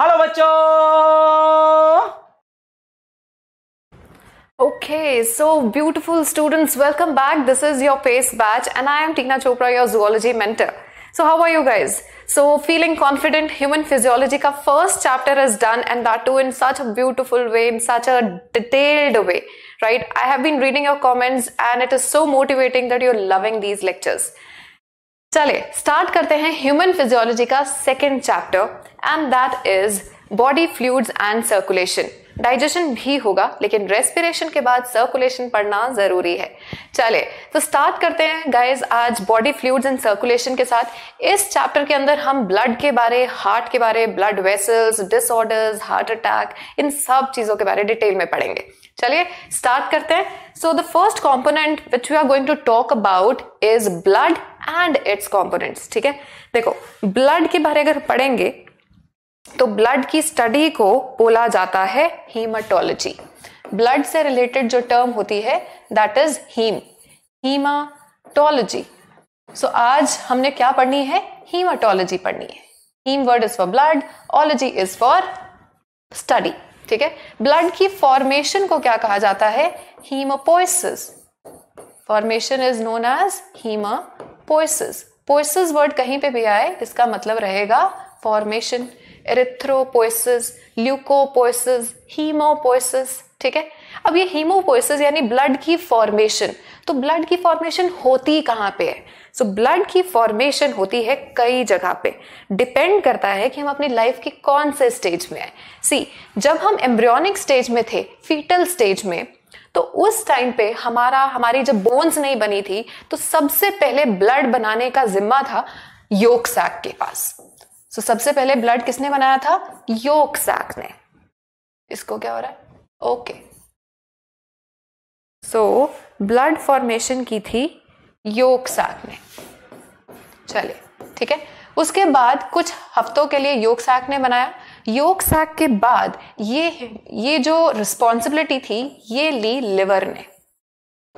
Hello बच्चों Okay, so beautiful students, welcome back. This is your PACE batch, and I am Tina Chopra, your zoology mentor. So, how are you guys? So, feeling confident, human physiology first chapter is done, and that too in such a beautiful way, in such a detailed way, right? I have been reading your comments, and it is so motivating that you're loving these lectures. चले start करते हैं human physiology का second chapter and that is body fluids and circulation digestion भी होगा लेकिन respiration के बाद circulation पढ़ना जरूरी है चले तो स्टार्ट करते हैं गाइस आज बॉडी फ्लूड्स एंड सर्कुलेशन के साथ इस चैप्टर के अंदर हम ब्लड के बारे हार्ट के बारे blood vessels disorders heart attack इन सब चीजों के बारे डिटेल में पढ़ेंगे चलिए स्टार्ट करते हैं so the first component which we are going to talk about is blood and its components ठीक है देखो ब्लड के बारे अगर पढ़ेंगे तो ब्लड की स्टडी को बोला जाता है हीमाटोलॉजी ब्लड से रिलेटेड जो टर्म होती है that is haem haematology so आज हमने क्या पढ़नी है हीमाटोलॉजी पढ़नी है haem word is for blood ology is for study ठीक है ब्लड की फॉर्मेशन को क्या कहा जाता है haemopoiesis formation is known as haemopoiesis poiesis word कहीं पे भी आए इसका मतलब रहेगा फॉर्मेशन एरिथ्रोपोइसिस ल्यूकोपोइसिस हीमोपोइसिस ठीक है अब ये हीमोपोइसिस यानी ब्लड की फॉर्मेशन तो ब्लड की फॉर्मेशन होती कहाँ पे है सो so, ब्लड की फॉर्मेशन होती है कई जगह पे डिपेंड करता है कि हम अपनी लाइफ के कौन से स्टेज में आए सी जब हम एम्ब्रियोनिक स्टेज में थे फीटल स्टेज में तो उस टाइम पे हमारा हमारी जब बोन्स नहीं बनी थी तो सबसे पहले ब्लड बनाने का जिम्मा था योक सैक के पास सो so, सबसे पहले ब्लड किसने बनाया था योक सैक ने इसको क्या हो रहा है ओके सो ब्लड फॉर्मेशन की थी योक सैक ने चलिए ठीक है उसके बाद कुछ हफ्तों के लिए योग सैक ने बनाया योग सैक के बाद ये ये जो रिस्पॉन्सिबिलिटी थी ये ली लिवर ने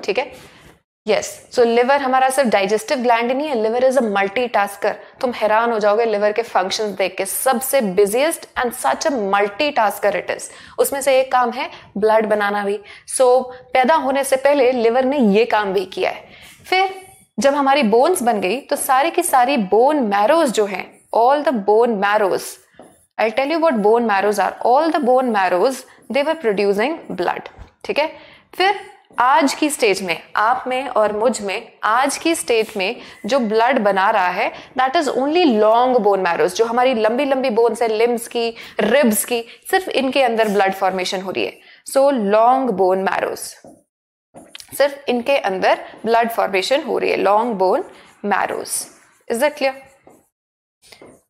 ठीक है यस सो लिवर हमारा सिर्फ डाइजेस्टिव ग्लैंड नहीं है लिवर इज अ मल्टीटास्कर तुम हैरान हो जाओगे लिवर के फंक्शन देख के सबसे busiest and such a tasker it is उसमें से एक काम है ब्लड बनाना भी सो so, पैदा होने से पहले लिवर ने ये काम भी किया है फिर जब हमारी बोन्स बन गई तो सारी की सारी बोन मैरोज जो है all the bone marrows I tell you what bone marrows are all the bone marrows they were producing blood ठीक है फिर आज की स्टेज में आप में और मुझ में आज की स्टेट में जो ब्लड बना रहा है that is only long bone marrows जो हमारी लंबी लंबी बोन्स है लिम्स की रिब्स की सिर्फ इनके अंदर ब्लड फॉर्मेशन हो रही है सो लॉन्ग बोन मैरोज सिर्फ इनके अंदर ब्लड फॉर्मेशन हो रही है long bone marrows is that clear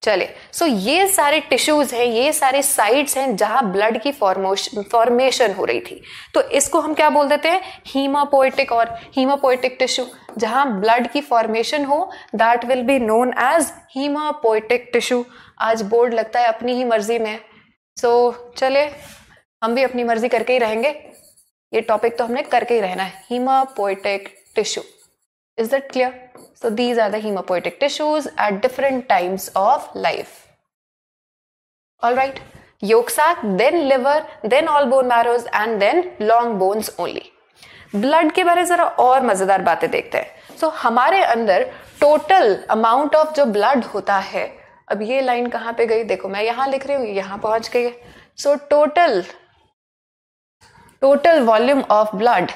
चले सो so, ये सारे टिश्यूज हैं ये सारे साइट्स हैं जहां ब्लड की फॉर्मोशन फॉर्मेशन हो रही थी तो इसको हम क्या बोल देते हैं हीमापोइटिक और हीमापोइटिक टिश्यू जहां ब्लड की फॉर्मेशन हो that will be known as haemopoietic tissue आज बोर्ड लगता है अपनी ही मर्जी में सो so, चले हम भी अपनी मर्जी करके ही रहेंगे ये टॉपिक तो हमने करके ही रहना है haemopoietic tissue is that clear So these are the hemopoietic tissues at different times of life. Alright, yolk sac, then liver, then all bone marrows and then long bones only. Blood के बारे ज़रा और मज़ेदार बातें देखते हैं सो so, हमारे अंदर टोटल अमाउंट ऑफ जो ब्लड होता है अब ये लाइन कहाँ पे गई देखो मैं यहाँ लिख रही हूँ यहाँ पहुँच गई है so total total volume of blood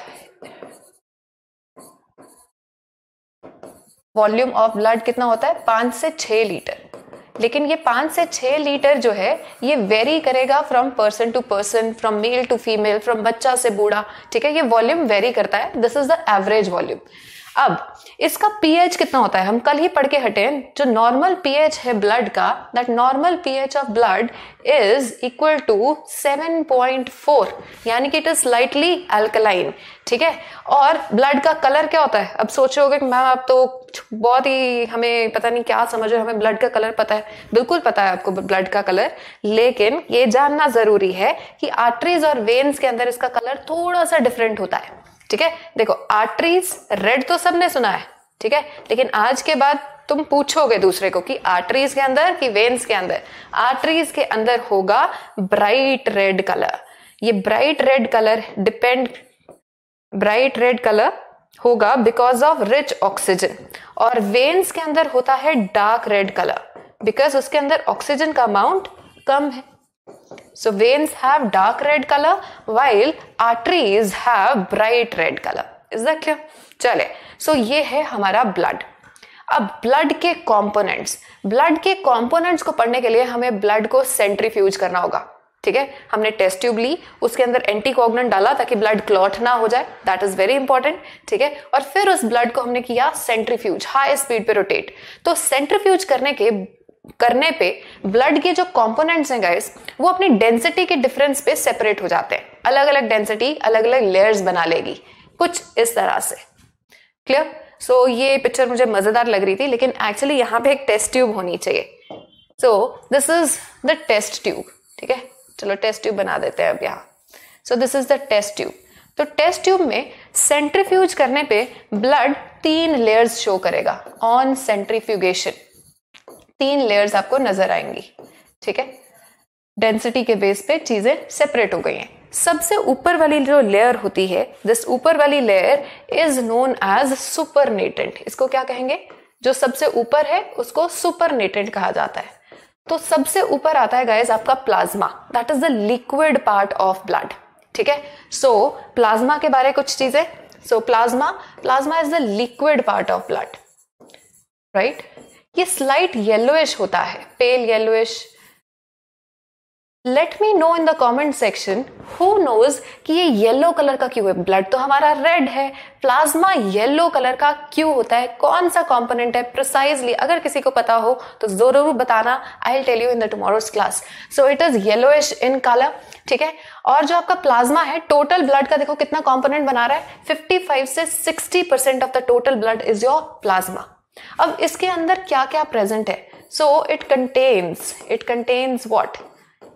volume of blood कितना होता है पांच से छ लीटर लेकिन ये पांच से छ लीटर जो है ये वेरी करेगा from person to person from male to female from बच्चा से बूढ़ा ठीक है ये वॉल्यूम वेरी करता है this is the average volume अब इसका पीएच कितना होता है हम कल ही पढ़ के हटे जो नॉर्मल पीएच है ब्लड का that normal pH of blood is equal to 7.4 यानी कि इट इज स्लाइटली अल्कलाइन ठीक है और ब्लड का कलर क्या होता है अब सोचोगे कि मैम आप तो बहुत ही हमें पता नहीं क्या समझ रहे हमें ब्लड का कलर पता है बिल्कुल पता है आपको ब्लड का कलर लेकिन ये जानना जरूरी है कि आर्टरीज और वेन्स के अंदर इसका कलर थोड़ा सा डिफरेंट होता है ठीक है देखो आर्टरीज रेड तो सबने सुना है ठीक है लेकिन आज के बाद तुम पूछोगे दूसरे को कि आर्टरीज के अंदर कि वेन्स के अंदर आर्टरीज के अंदर होगा ब्राइट रेड कलर ये bright red colour depend bright red colour होगा बिकॉज ऑफ रिच ऑक्सीजन और वेन्स के अंदर होता है डार्क रेड कलर बिकॉज उसके अंदर ऑक्सीजन का अमाउंट कम है so veins have dark red colour while arteries have bright red colour is that clear चले सो ये है हमारा ब्लड अब ब्लड के कॉम्पोनेंट्स ब्लड के कॉम्पोनेंट्स को पढ़ने के लिए हमें ब्लड को सेंट्रीफ्यूज करना होगा ठीक है हमने टेस्ट ट्यूब ली उसके अंदर एंटीकोगनेंट डाला ताकि ब्लड क्लॉट ना हो जाए दैट इज वेरी इंपॉर्टेंट ठीक है और फिर उस ब्लड को हमने किया सेंट्रीफ्यूज हाई स्पीड पे रोटेट तो सेंट्रीफ्यूज करने के करने पे ब्लड के जो कंपोनेंट्स हैं गाइस वो अपनी डेंसिटी के डिफरेंस पे सेपरेट हो जाते हैं अलग अलग डेंसिटी अलग अलग लेयर्स बना लेगी कुछ इस तरह से क्लियर सो so, ये पिक्चर मुझे मजेदार लग रही थी लेकिन एक्चुअली यहाँ पे एक टेस्ट ट्यूब होनी चाहिए so this is the test tube ठीक है चलो टेस्ट ट्यूब बना देते हैं अब यहाँ so this is the test tube तो टेस्ट ट्यूब में सेंट्रीफ्यूज करने पे ब्लड तीन लेयर्स शो करेगा ऑन सेंट्रीफ्यूगेशन तीन लेयर्स आपको नजर आएंगी ठीक है डेंसिटी के बेस पे चीजें सेपरेट हो गई हैं सबसे ऊपर वाली जो लेयर होती है दिस ऊपर वाली layer is known as supernatant इसको क्या कहेंगे जो सबसे ऊपर है उसको सुपरनेटेंट कहा जाता है तो सबसे ऊपर आता है गाइज आपका plasma that is the liquid part of blood ठीक है सो प्लाज्मा के बारे कुछ चीजें so plasma plasma is the liquid part of blood right ये स्लाइट येलोइश होता है pale yellowish let me know in the comment section who knows कि ये येलो कलर का क्यों है ब्लड तो हमारा रेड है प्लाज्मा येलो कलर का क्यों होता है कौन सा कॉम्पोनेंट है प्रिसाइजली अगर किसी को पता हो तो जरूर बताना I will tell you in the tomorrow's class so it is yellowish in colour ठीक है और जो आपका प्लाज्मा है टोटल ब्लड का देखो कितना कॉम्पोनेंट बना रहा है फिफ्टी फाइव से sixty percent of the total blood is your plasma अब इसके अंदर क्या क्या प्रेजेंट है so it contains it contains what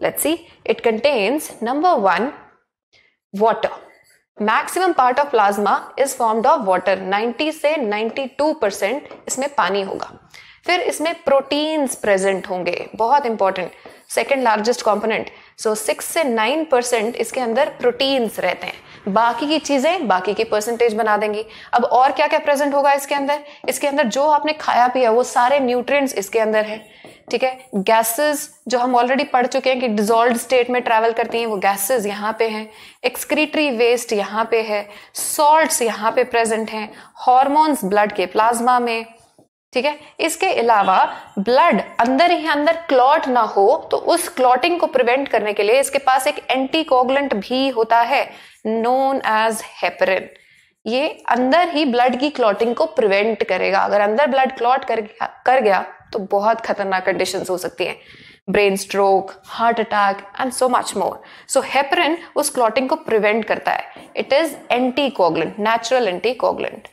Let's see. It contains number one, water. maximum part of plasma is formed of water 90 से 92 percent इसमें पानी होगा फिर इसमें प्रोटीन्स प्रेजेंट होंगे बहुत important second largest component so six से नाइन परसेंट इसके अंदर प्रोटीन्स रहते हैं बाकी की चीज़ें बाकी की परसेंटेज बना देंगी अब और क्या क्या प्रेजेंट होगा इसके अंदर इसके अंदर जो आपने खाया पिया वो सारे न्यूट्रिएंट्स इसके अंदर है ठीक है गैसेस जो हम ऑलरेडी पढ़ चुके हैं कि डिजोल्व स्टेट में ट्रैवल करती हैं वो गैसेस यहाँ पे हैं एक्सक्रीटरी वेस्ट यहाँ पे है सॉल्ट्स यहाँ पे प्रेजेंट हैं हॉर्मोन्स ब्लड के प्लाज्मा में ठीक है इसके अलावा ब्लड अंदर ही अंदर क्लॉट ना हो तो उस क्लॉटिंग को प्रिवेंट करने के लिए इसके पास एक एंटीकोगलेंट भी होता है नोन एज हेपरिन ये अंदर ही ब्लड की क्लॉटिंग को प्रिवेंट करेगा अगर अंदर ब्लड क्लॉट कर, कर गया तो बहुत खतरनाक कंडीशन हो सकती है brain stroke heart attack and so much more so heparin उस क्लॉटिंग को प्रिवेंट करता है it is anti coagulant natural anti coagulant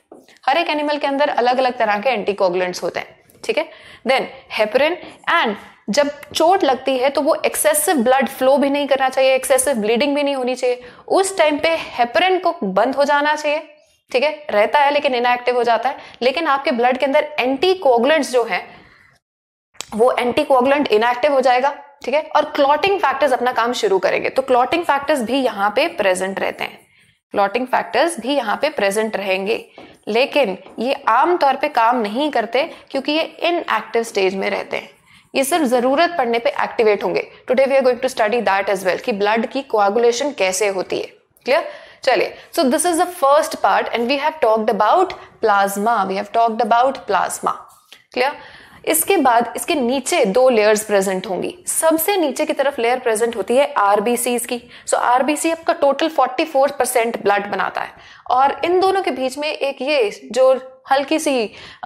हर एक एनिमल के अंदर अलग अलग तरह के एंटी कोगलेंट्स होते हैं ठीक है देन हेपरिन एंड जब चोट लगती है तो वो एक्सेसिव ब्लड फ्लो भी नहीं करना चाहिए एक्सेसिव ब्लीडिंग भी नहीं होनी चाहिए उस टाइम पे हेपरिन को बंद हो जाना चाहिए ठीक है रहता है लेकिन इनएक्टिव हो जाता है लेकिन आपके ब्लड के अंदर एंटी कोगलेंट्स जो है वो एंटीकोगुलेंट इनएक्टिव हो जाएगा ठीक है और क्लॉटिंग फैक्टर्स अपना काम शुरू करेंगे तो क्लॉटिंग फैक्टर्स भी यहाँ पे प्रेजेंट रहते हैं क्लॉटिंग फैक्टर्स भी यहाँ पे प्रेजेंट रहेंगे लेकिन ये आमतौर पे काम नहीं करते क्योंकि ये इनएक्टिव स्टेज में रहते हैं ये सिर्फ ज़रूरत पड़ने पे एक्टिवेट होंगे today we are going to study that as well कि ब्लड की कोआगुलेशन कैसे होती है क्लियर चलिए so this is the first part and we have talked about plasma we have talked about plasma clear इसके बाद इसके नीचे दो लेयर्स प्रेजेंट होंगी सबसे नीचे की तरफ लेयर प्रेजेंट होती है आरबीसी की सो आरबीसी आपका टोटल 44 परसेंट ब्लड बनाता है और इन दोनों के बीच में एक ये जो हल्की सी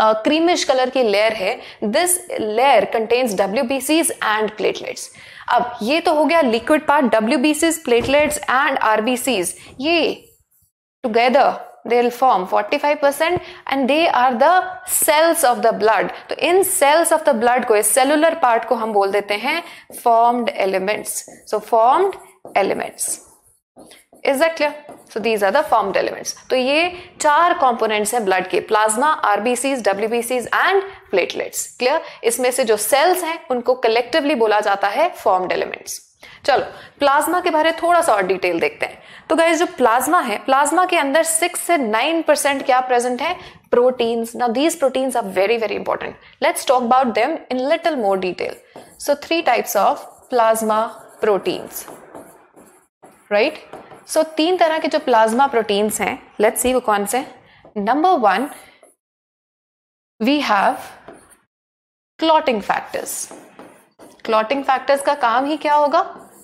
क्रीमिश uh, कलर की लेयर है this layer contains W and platelets अब ये तो हो गया liquid part W platelets and RBC ये together they'll form 45% and they are the cells of the blood तो इन cells of the blood को इस cellular part को हम बोल देते हैं formed elements so formed elements is that clear so these are the formed elements तो ये चार कॉम्पोनेंट्स हैं ब्लड के प्लाज्मा आरबीसीज डब्ल्यूबीसीज एंड प्लेटलेट्स क्लियर इसमें से जो सेल्स हैं उनको कलेक्टिवली बोला जाता है फॉर्म्ड एलिमेंट्स चलो प्लाज्मा के बारे में थोड़ा सा और डिटेल देखते हैं तो गाइज जो प्लाज्मा है प्लाज्मा के अंदर सिक्स से नाइन परसेंट क्या प्रेजेंट है proteins now these proteins are very very important let's talk about them in little more detail so three types of plasma proteins right so तीन तरह के जो प्लाज्मा प्रोटीन्स हैं लेट्स सी वो कौन से number one we have clotting factors clotting factors का काम ही क्या होगा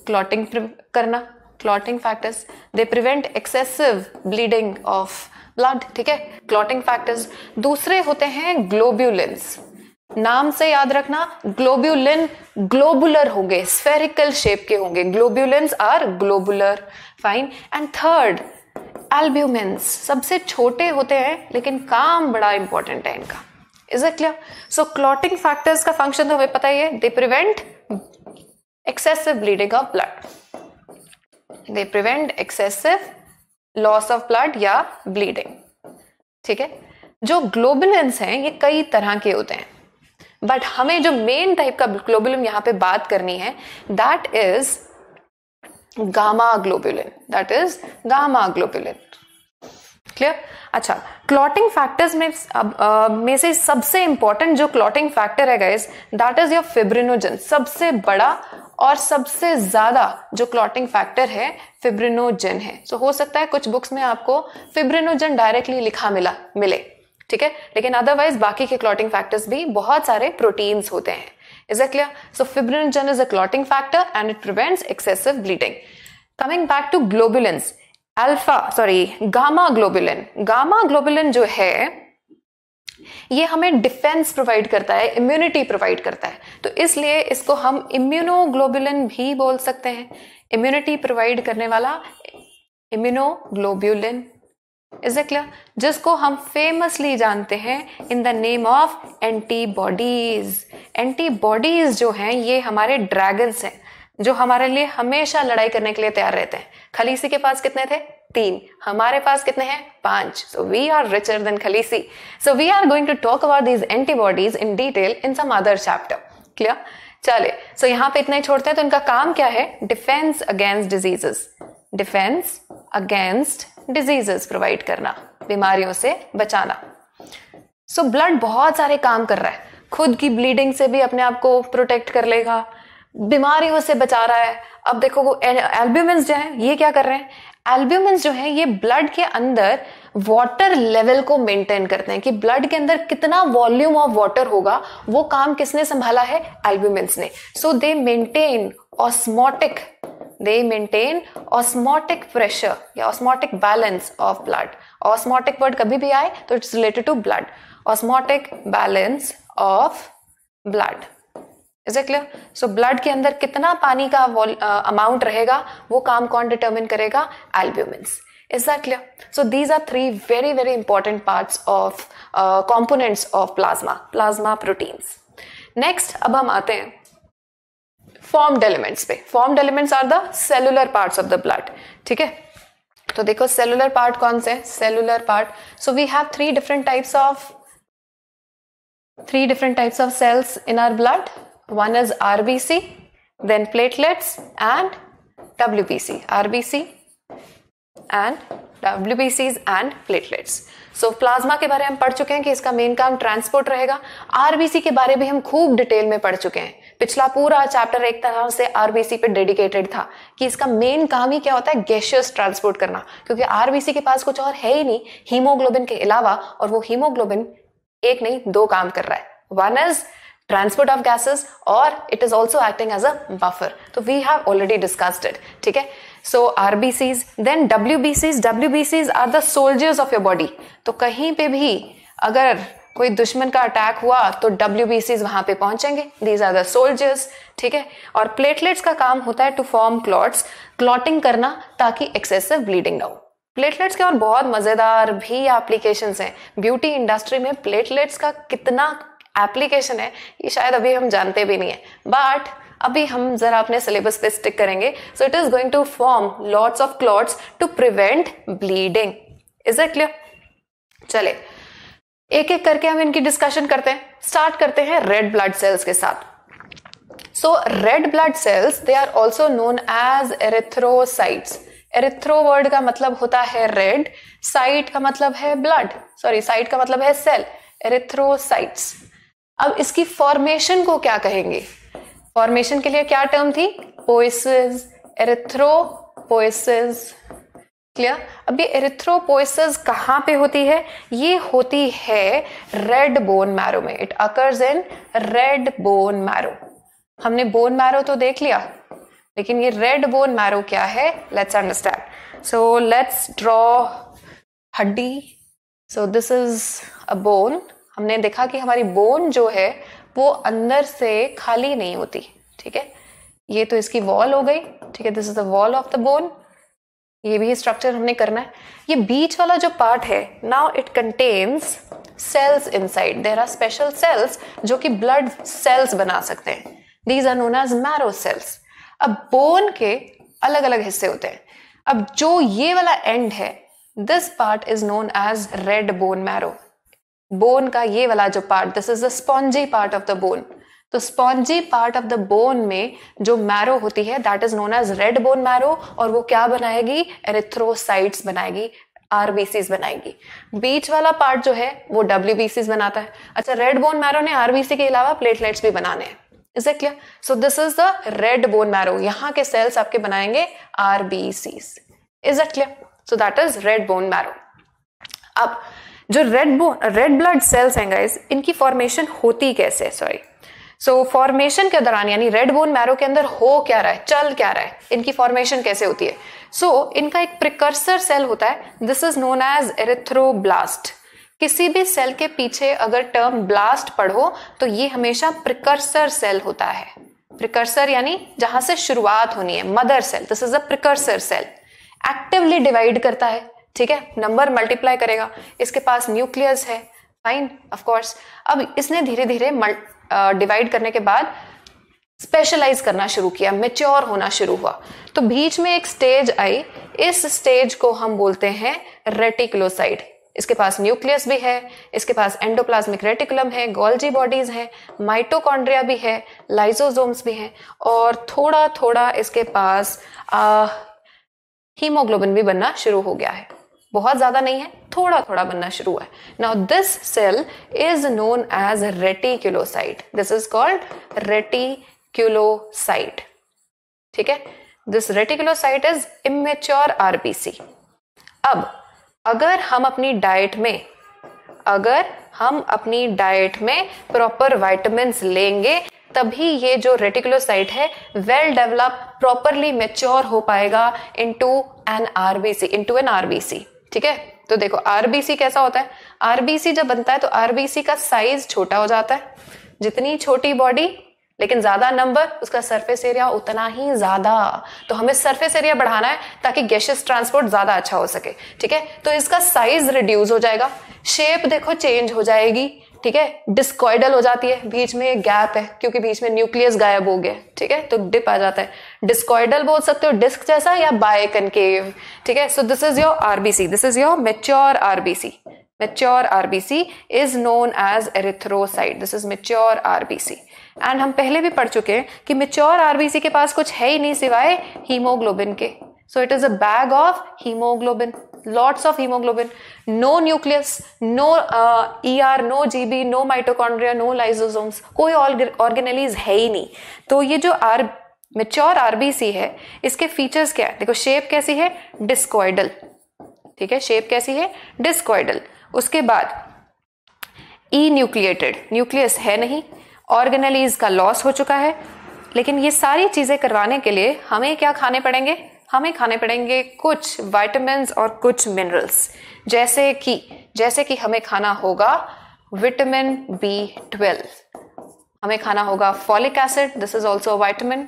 क्लॉटिंग करना clotting factors they prevent excessive bleeding of blood ठीक है क्लॉटिंग फैक्टर्स दूसरे होते हैं ग्लोब्यूलिन्स नाम से याद रखना ग्लोब्यूलिन ग्लोबुलर होंगे स्फेरिकल शेप के होंगे globulins are globular fine and third albumins सबसे छोटे होते हैं लेकिन काम बड़ा इंपॉर्टेंट है इनका is it clear so clotting factors का फंक्शन तो हमें पता ही है they prevent excessive bleeding of blood they prevent excessive loss of blood या ब्लीडिंग ठीक है जो ग्लोबुलेंस हैं ये कई तरह के होते हैं बट हमें जो मेन टाइप का ग्लोबुलिन यहां पे बात करनी है that is gamma globulin that is gamma globulin clear अच्छा क्लॉटिंग फैक्टर्स में अब, में से सबसे इंपॉर्टेंट जो क्लॉटिंग फैक्टर है guys that is your fibrinogen सबसे बड़ा और सबसे ज्यादा जो क्लॉटिंग फैक्टर है फिब्रिनोजन है सो so, हो सकता है कुछ बुक्स में आपको फिब्रिनोजन डायरेक्टली लिखा मिला मिले ठीक है लेकिन अदरवाइज बाकी के क्लॉटिंग फैक्टर्स भी बहुत सारे प्रोटीन्स होते हैं is a clear so fibrinogen is a clotting factor and it prevents excessive bleeding coming back to globulins alpha sorry gamma globulin gamma globulin जो है ये हमें डिफेंस प्रोवाइड करता है इम्यूनिटी प्रोवाइड करता है तो इसलिए इसको हम इम्यूनोग्लोबुलिन भी बोल सकते हैं इम्यूनिटी प्रोवाइड करने वाला इम्यूनोग्लोबुलिन इज ए क्लियर जिसको हम फेमसली जानते हैं in the name of antibodies antibodies जो हैं ये हमारे ड्रैगन्स हैं जो हमारे लिए हमेशा लड़ाई करने के लिए तैयार रहते हैं खलीसी के पास कितने थे तीन हमारे पास कितने हैं पांच so we are richer than Khaleesi so we are going to talk about these antibodies in detail in some other chapter clear चले सो यहां पर पे इतना ही छोड़ते हैं तो इनका काम क्या है defence against diseases defence against diseases provide करना बीमारियों से बचाना सो so, ब्लड बहुत सारे काम कर रहा है खुद की ब्लीडिंग से भी अपने आप को प्रोटेक्ट कर लेगा बीमारियों से बचा रहा है अब देखो वो एल्ब्यूमिन्स जो है ये क्या कर रहे हैं एल्ब्यूमिन्स जो है ये ब्लड के अंदर वाटर लेवल को मेंटेन करते हैं कि ब्लड के अंदर कितना वॉल्यूम ऑफ वाटर होगा वो काम किसने संभाला है एल्ब्यूमिन्स ने so they maintain osmotic they maintain osmotic pressure या osmotic balance of blood osmotic word कभी भी आए तो it's related to blood osmotic balance of blood is it clear so blood के अंदर कितना पानी का अमाउंट uh, रहेगा वो काम कौन डिटर्मिन करेगा albumins is that clear so these are three very very important part of components of plasma plasma proteins next अब हम आते हैं फॉर्म्ड एलिमेंट्स पे formed elements are the cellular parts of the blood ठीक है तो देखो सेलुलर पार्ट कौन से cellular part so we have three different types of three different types of cells in our blood One is RBC, then platelets and WBC. RBC and W and platelets so plasma के बारे में हम पढ़ चुके हैं कि इसका main काम ट्रांसपोर्ट रहेगा आरबीसी के बारे में हम खूब डिटेल में पढ़ चुके हैं पिछला पूरा चैप्टर एक तरह से आरबीसी पे डेडिकेटेड था कि इसका मेन काम ही क्या होता है गैशियस ट्रांसपोर्ट करना क्योंकि आरबीसी के पास कुछ और है ही नहीं हीमोग्लोबिन के अलावा और वो हीमोग्लोबिन एक नहीं दो काम कर रहा है one is transport of gases और it is also acting as a buffer तो we have already discussed it ठीक है so R B Cs then W B Cs W B Cs are the soldiers of your body तो कहीं पे भी अगर कोई दुश्मन का अटैक हुआ तो डब्ल्यू बी सीज वहां पे पहुंचेंगे दीज आर द सोल्जर्स ठीक है और प्लेटलेट्स का काम होता है टू फॉर्म क्लॉट्स क्लॉटिंग करना ताकि एक्सेसिव ब्लीडिंग ना हो प्लेटलेट्स के और बहुत मजेदार भी एप्लीकेशंस हैं ब्यूटी इंडस्ट्री में प्लेटलेट्स का कितना एप्लीकेशन है ये शायद अभी हम जानते भी नहीं है बट अभी हम जरा अपने सिलेबस पे स्टिक करेंगे so it is going to form lots of clots to prevent bleeding is it clear चले एक एक करके हम इनकी डिस्कशन करते हैं स्टार्ट करते हैं रेड ब्लड सेल्स के साथ so red blood cells they are also known as erythrocytes erythro word का मतलब होता है रेड साइट का मतलब है ब्लड सॉरी साइट का मतलब है सेल एरेथ्रोसाइट्स अब इसकी फॉर्मेशन को क्या कहेंगे फॉर्मेशन के लिए क्या टर्म थी पोइसिस एरिथ्रोपोइसिस क्लियर अब ये एरिथ्रोपोइसिस कहाँ पे होती है ये होती है रेड बोन मैरो में it occurs in red bone marrow हमने बोन मैरो तो देख लिया लेकिन ये रेड बोन मैरो क्या है let's understand so let's draw हड्डी so this is a bone हमने देखा कि हमारी बोन जो है वो अंदर से खाली नहीं होती ठीक है ये तो इसकी वॉल हो गई ठीक है this is the wall of the bone ये भी स्ट्रक्चर हमने करना है ये बीच वाला जो पार्ट है now it contains cells inside there are special cells जो कि ब्लड सेल्स बना सकते हैं these are known as marrow cells अब बोन के अलग अलग हिस्से होते हैं अब जो ये वाला एंड है this part is known as red bone marrow bone का ये वाला जो part this is the spongy part of the bone तो spongy part of the bone में जो मैरो होती है that is known as red bone marrow और वो क्या बनाएगी एरिथ्रोसाइट्स बनाएगी आरबीसीज बनाएगी बीच वाला पार्ट जो है वो डब्ल्यू बनाता है अच्छा रेड बोन मैरो ने आरबीसी के अलावा प्लेटलेट्स भी बनाने हैं is it clear so this is the red bone marrow यहाँ के सेल्स आपके बनाएंगे RBC is it clear so that is red bone marrow अब जो रेड रेड ब्लड सेल्स हैं गाइज इनकी फॉर्मेशन होती कैसे सॉरी सो फॉर्मेशन के दौरान यानी रेड बोन मैरो के अंदर हो क्या रहा है चल क्या रहा है इनकी फॉर्मेशन कैसे होती है सो so, इनका एक प्रिकर्सर सेल होता है this is known as erythroblast किसी भी सेल के पीछे अगर टर्म ब्लास्ट पढ़ो तो ये हमेशा प्रिकर्सर सेल होता है प्रिकर्सर यानी जहां से शुरुआत होनी है mother cell this is a precursor cell actively divide करता है ठीक है नंबर मल्टीप्लाई करेगा इसके पास न्यूक्लियस है फाइन ऑफ कोर्स अब इसने धीरे धीरे डिवाइड करने के बाद स्पेशलाइज करना शुरू किया मेच्योर होना शुरू हुआ तो बीच में एक स्टेज आई इस स्टेज को हम बोलते हैं रेटिकुलोसाइड इसके पास न्यूक्लियस भी है इसके पास एंडोप्लाज्मिक रेटिकुलम है गोल्जी बॉडीज हैं माइटोकॉन्ड्रिया भी है लाइजोजोम्स भी हैं और थोड़ा थोड़ा इसके पास हीमोग्लोबिन भी बनना शुरू हो गया है बहुत ज्यादा नहीं है थोड़ा थोड़ा बनना शुरू है now this cell is known as reticulocyte this is called reticulocyte ठीक है this reticulocyte is immature RBC अब अगर हम अपनी डाइट में अगर हम अपनी डाइट में प्रॉपर वाइटमिन लेंगे तभी ये जो रेटिकुलोसाइट है वेल डेवलप प्रॉपरली मेच्योर हो पाएगा into an RBC into an RBC ठीक है तो देखो आरबीसी कैसा होता है आरबीसी जब बनता है तो आरबीसी का साइज छोटा हो जाता है जितनी छोटी बॉडी लेकिन ज्यादा नंबर उसका सरफेस एरिया उतना ही ज्यादा तो हमें सरफेस एरिया बढ़ाना है ताकि गैसेस ट्रांसपोर्ट ज्यादा अच्छा हो सके ठीक है तो इसका साइज रिड्यूस हो जाएगा शेप देखो चेंज हो जाएगी ठीक है डिस्कॉइडल हो जाती है बीच में गैप है क्योंकि बीच में न्यूक्लियस गायब हो गया ठीक है तो डिप आ जाता है डिस्कॉइडल बोल सकते हो डिस्क जैसा या बाय कनकेव ठीक है so this is your RBC this is your mature RBC mature RBC is known as erythrocyte this is mature RBC and हम पहले भी पढ़ चुके हैं कि मेच्योर आरबीसी के पास कुछ है ही नहीं सिवाय हीमोग्लोबिन के so it is a bag of haemoglobin lots of hemoglobin, no nucleus, no uh, ER, no GB, no mitochondria no lysosomes, कोई ऑर्गेनलीज है ही नहीं तो ये जो आर मेच्योर आरबीसी है इसके फीचर्स क्या है देखो शेप कैसी है डिस्कॉइडल ठीक है शेप कैसी है डिस्कॉइडल उसके बाद ई न्यूक्लिएटेड न्यूक्लियस है नहीं ऑर्गेनलीज का लॉस हो चुका है लेकिन ये सारी चीज़ें करवाने के लिए हमें क्या खाने पड़ेंगे हमें खाने पड़ेंगे कुछ वाइटमिन और कुछ मिनरल्स जैसे कि जैसे कि हमें खाना होगा विटामिन बी ट्वेल्व हमें खाना होगा folic acid this is also vitamin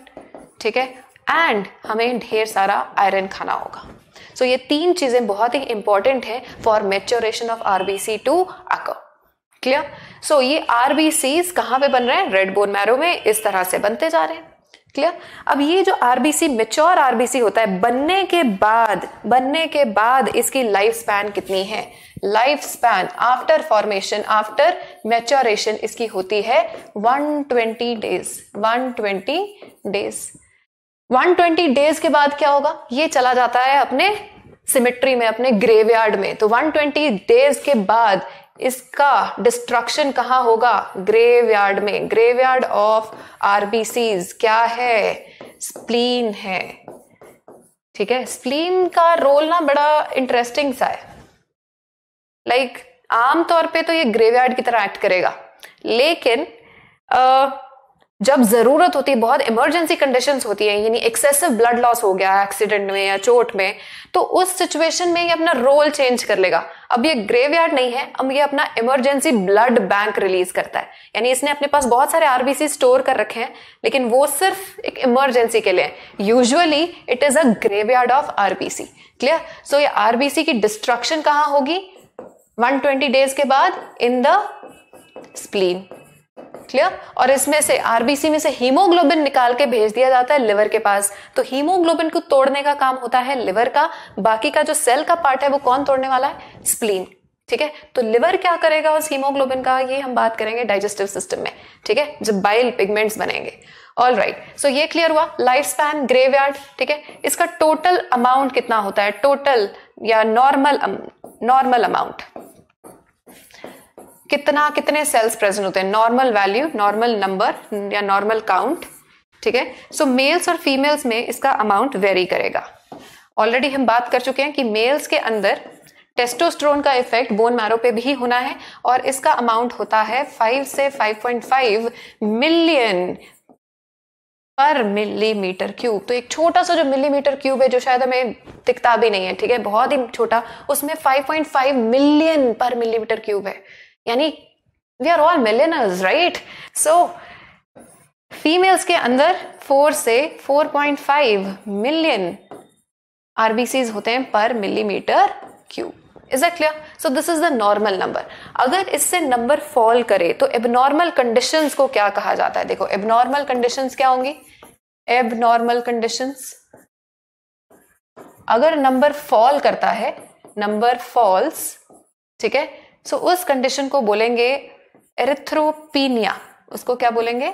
ठीक है एंड हमें ढेर सारा आयरन खाना होगा सो so, ये तीन चीज़ें बहुत ही इंपॉर्टेंट है for maturation of R B C to occur clear so ये आरबीसी कहां पे बन रहे हैं रेड बोन मैरो में इस तरह से बनते जा रहे हैं क्लियर अब ये जो आरबीसी मेच्योर आरबीसी होता है बनने के बाद बनने के बाद इसकी लाइफ स्पैन कितनी है life span after formation after maturation इसकी होती है 120 डेज 120 डेज 120 डेज के बाद क्या होगा ये चला जाता है अपने सिमेट्री में अपने ग्रेवयार्ड में तो 120 डेज के बाद इसका डिस्ट्रक्शन कहाँ होगा ग्रेवयार्ड में ग्रेवयार्ड ऑफ आरबीसीज क्या है स्प्लीन है ठीक है स्प्लीन का रोल ना बड़ा इंटरेस्टिंग सा है लाइक like, आमतौर पे तो ये ग्रेवयार्ड की तरह एक्ट करेगा लेकिन आ, जब जरूरत होती है बहुत इमरजेंसी कंडीशंस होती है यानी एक्सेसिव ब्लड लॉस हो गया एक्सीडेंट में या चोट में तो उस सिचुएशन में ये अपना रोल चेंज कर लेगा अब ये ग्रेवयार्ड नहीं है अब ये अपना इमरजेंसी ब्लड बैंक रिलीज करता है यानी इसने अपने पास बहुत सारे आरबीसी स्टोर कर रखे हैं लेकिन वो सिर्फ एक इमरजेंसी के लिए usually it is a graveyard of RBC clear so ये आरबीसी की डिस्ट्रक्शन कहाँ होगी 120 डेज के बाद इन द स्प्लीन क्लियर और इसमें से आरबीसी में से हीमोग्लोबिन निकाल के भेज दिया जाता है लिवर के पास तो हीमोग्लोबिन को तोड़ने का काम होता है लिवर का बाकी का जो सेल का पार्ट है वो कौन तोड़ने वाला है स्प्लीन ठीक है तो लिवर क्या करेगा उस हीमोग्लोबिन का ये हम बात करेंगे डाइजेस्टिव सिस्टम में ठीक है जब बाइल पिगमेंट्स बनेंगे ऑल राइट सो ये क्लियर हुआ लाइफ स्पैन ग्रेव ठीक है इसका टोटल अमाउंट कितना होता है टोटल या नॉर्मल नॉर्मल अमाउंट कितना कितने सेल्स प्रेजेंट होते हैं नॉर्मल वैल्यू नॉर्मल नंबर या नॉर्मल काउंट ठीक है सो मेल्स और फीमेल्स में इसका अमाउंट वेरी करेगा ऑलरेडी हम बात कर चुके हैं कि मेल्स के अंदर टेस्टोस्ट्रोन का इफेक्ट बोन मैरो पे भी होना है और इसका अमाउंट होता है 5 से 5.5 मिलियन पर मिलीमीटर क्यूब तो एक छोटा सा जो मिलीमीटर क्यूब है जो शायद हमें दिखता भी नहीं है ठीक है बहुत ही छोटा उसमें 5.5 मिलियन पर मिलीमीटर क्यूब है यानी we are all millionaires right so females के अंदर फोर से four point five million RBC होते हैं पर millimetre cube is a clear so this is the normal number अगर इससे नंबर फॉल करे तो एबनॉर्मल कंडीशन को क्या कहा जाता है देखो एबनॉर्मल कंडीशन क्या होंगी एबनॉर्मल कंडीशन अगर नंबर फॉल करता है नंबर फॉल्स ठीक है सो उस कंडीशन को बोलेंगे एरिथ्रोपीनिया उसको क्या बोलेंगे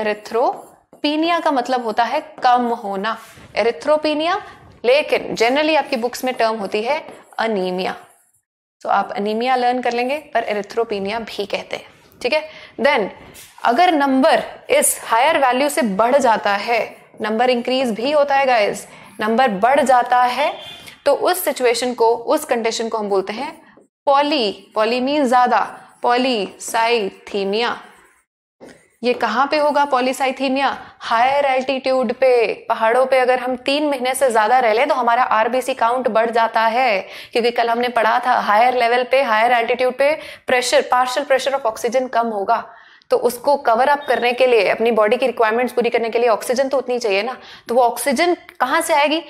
एरिथ्रोपीनिया का मतलब होता है कम होना एरिथ्रोपीनिया लेकिन जनरली आपकी बुक्स में टर्म होती है अनीमिया सो so, आप अनीमिया लर्न कर लेंगे पर एरिथ्रोपीनिया भी कहते हैं ठीक है देन अगर नंबर इस हायर वैल्यू से बढ़ जाता है नंबर इंक्रीज भी होता है गाइस नंबर बढ़ जाता है तो उस सिचुएशन को उस कंडीशन को हम बोलते हैं पॉली पॉली मीन ज्यादा पॉलीसाइथीमिया ये कहाँ पे होगा पॉलीसाइथीमिया हायर एल्टीट्यूड पे पहाड़ों पे अगर हम तीन महीने से ज्यादा रह ले तो हमारा आरबीसी काउंट बढ़ जाता है क्योंकि कल हमने पढ़ा था हायर लेवल पे हायर एल्टीट्यूड पे pressure partial pressure of oxygen कम होगा तो उसको कवर अप करने के लिए अपनी बॉडी की रिक्वायरमेंट्स पूरी करने के लिए ऑक्सीजन तो उतनी चाहिए ना तो वो ऑक्सीजन कहाँ से आएगी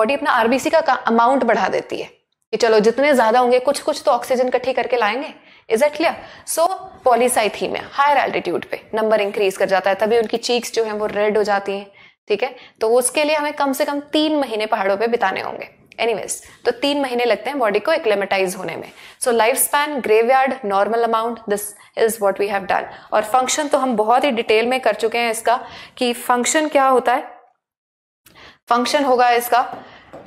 बॉडी अपना आरबीसी का अमाउंट बढ़ा देती है कि चलो जितने ज्यादा होंगे कुछ कुछ तो ऑक्सीजन इकट्ठी करके लाएंगे इज इट क्लियर सो में हायर एल्टीट्यूड पे नंबर इंक्रीज कर जाता है तभी उनकी चीक्स जो है वो रेड हो जाती हैं ठीक है तो उसके लिए हमें कम से कम तीन महीने पहाड़ों पर बिताने होंगे एनीवेज तो तीन महीने लगते हैं बॉडी को एक्लेमेटाइज होने में so life span graveyard normal amount this is what we have done और फंक्शन तो हम बहुत ही डिटेल में कर चुके हैं इसका कि फंक्शन क्या होता है फंक्शन होगा इसका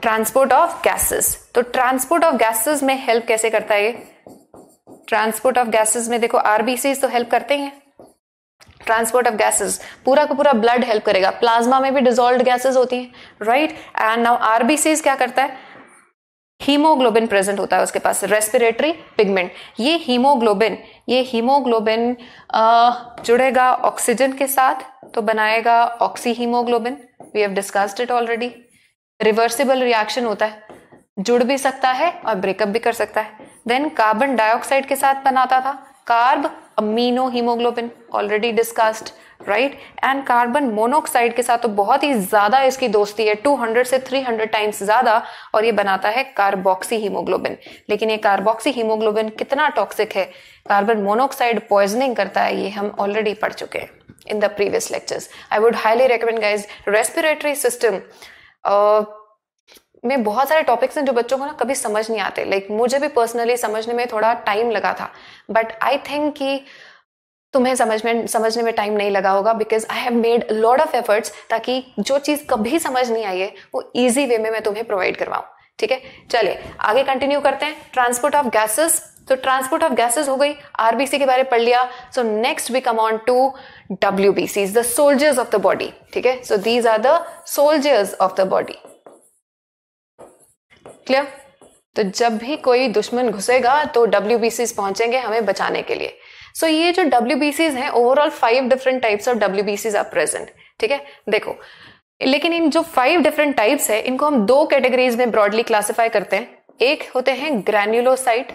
ट्रांसपोर्ट ऑफ गैसेस तो ट्रांसपोर्ट ऑफ गैसेस में हेल्प कैसे करता है ये ट्रांसपोर्ट ऑफ गैसेस में देखो आरबीसी तो हेल्प करते ही हैं ट्रांसपोर्ट ऑफ गैसेस पूरा का पूरा ब्लड हेल्प करेगा प्लाज्मा में भी डिजोल्व गैसेस होती हैं राइट एंड नाउ आरबीसी क्या करता है हीमोग्लोबिन प्रेजेंट होता है उसके पास रेस्पिरेटरी पिगमेंट ये हीमोग्लोबिन ये हीमोग्लोबिन जुड़ेगा ऑक्सीजन के साथ तो बनाएगा oxyhaemoglobin we have discussed it already reversible reaction होता है जुड़ भी सकता है और ब्रेकअप भी कर सकता है देन कार्बन डाइऑक्साइड के साथ बनाता था carbaminohaemoglobin already discussed right and carbon monoxide के साथ तो बहुत ही ज्यादा इसकी दोस्ती है 200 से 300 टाइम्स ज्यादा और ये बनाता है कार्बोक्सी हीमोग्लोबिन लेकिन ये कार्बोक्सी हीमोग्लोबिन कितना टॉक्सिक है कार्बन मोनोऑक्साइड पॉइजनिंग करता है ये हम ऑलरेडी पढ़ चुके हैं in the previous lectures I would highly recommend guys respiratory system में बहुत सारे टॉपिक्स हैं जो बच्चों को ना कभी समझ नहीं आते लाइक like, मुझे भी पर्सनली समझने में थोड़ा टाइम लगा था बट आई थिंक कि तुम्हें समझ में समझने में टाइम नहीं लगा होगा because I have made lot of efforts ताकि जो चीज़ कभी समझ नहीं आई है वो ईजी वे में मैं तुम्हें प्रोवाइड करवाऊँ ठीक है चलिए आगे कंटिन्यू करते हैं ट्रांसपोर्ट ऑफ गैसेस तो ट्रांसपोर्ट ऑफ गैसेज हो गई आरबीसी के बारे में पढ़ लिया so next we come on to W B C is the soldiers of the body ठीक है so these are the soldiers of the body clear तो जब भी कोई दुश्मन घुसेगा तो डब्ल्यू बी सीज पहुंचेंगे हमें बचाने के लिए सो so, ये जो डब्ल्यू बी सीज हैं overall five different types of W B Cs are present ठीक है देखो लेकिन इन जो फाइव डिफरेंट टाइप्स है इनको हम दो कैटेगरीज में ब्रॉडली क्लासिफाई करते हैं एक होते हैं ग्रेन्यूलोसाइट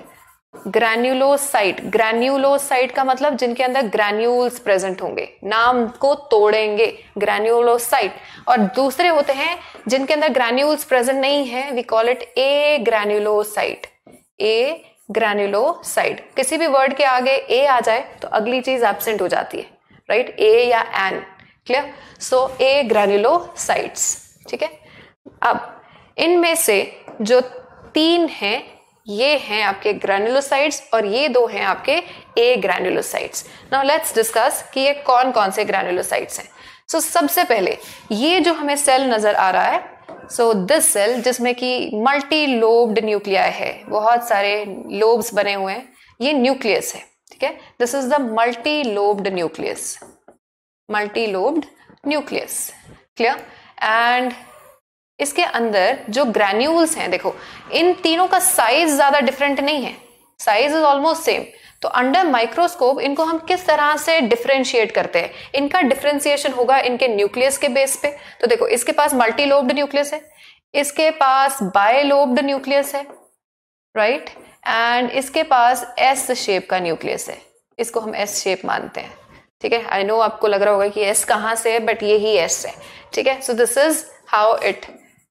ग्रैन्यूलोसाइट ग्रैन्यूलोसाइट का मतलब जिनके अंदर ग्रैन्यूल्स प्रेजेंट होंगे नाम को तोड़ेंगे ग्रैन्यूलोसाइट और दूसरे होते हैं जिनके अंदर ग्रैन्यूल्स प्रेजेंट नहीं है we call it agranulocyte agranulocyte किसी भी वर्ड के आगे ए आ जाए तो अगली चीज एबसेंट हो जाती है राइट right? ए या an clear so agranulocytes ठीक है अब इनमें से जो तीन हैं ये हैं आपके ग्रैनुलोसाइट्स और ये दो हैं आपके agranulocytes now let's discuss कि ये कौन कौन से ग्रैनुलोसाइट्स हैं सो so, सबसे पहले ये जो हमें सेल नजर आ रहा है सो दिस सेल जिसमें कि मल्टी लोब्ड न्यूक्लिया है बहुत सारे लोब्स बने हुए हैं ये न्यूक्लियस है ठीक है this is the multi lobed nucleus multi lobed nucleus clear and इसके अंदर जो ग्रैन्यूल्स हैं देखो इन तीनों का साइज ज्यादा डिफरेंट नहीं है साइज इज ऑलमोस्ट सेम तो अंडर माइक्रोस्कोप इनको हम किस तरह से डिफ्रेंशिएट करते हैं इनका डिफ्रेंसिएशन होगा इनके न्यूक्लियस के बेस पे तो देखो इसके पास मल्टीलोब्ड न्यूक्लियस है इसके पास बायलोब्ड न्यूक्लियस है राइट right? एंड इसके पास एस शेप का न्यूक्लियस है इसको हम एस शेप मानते हैं ठीक है आई नो आपको लग रहा होगा कि एस कहाँ से है बट ये ही एस है ठीक है so this is how it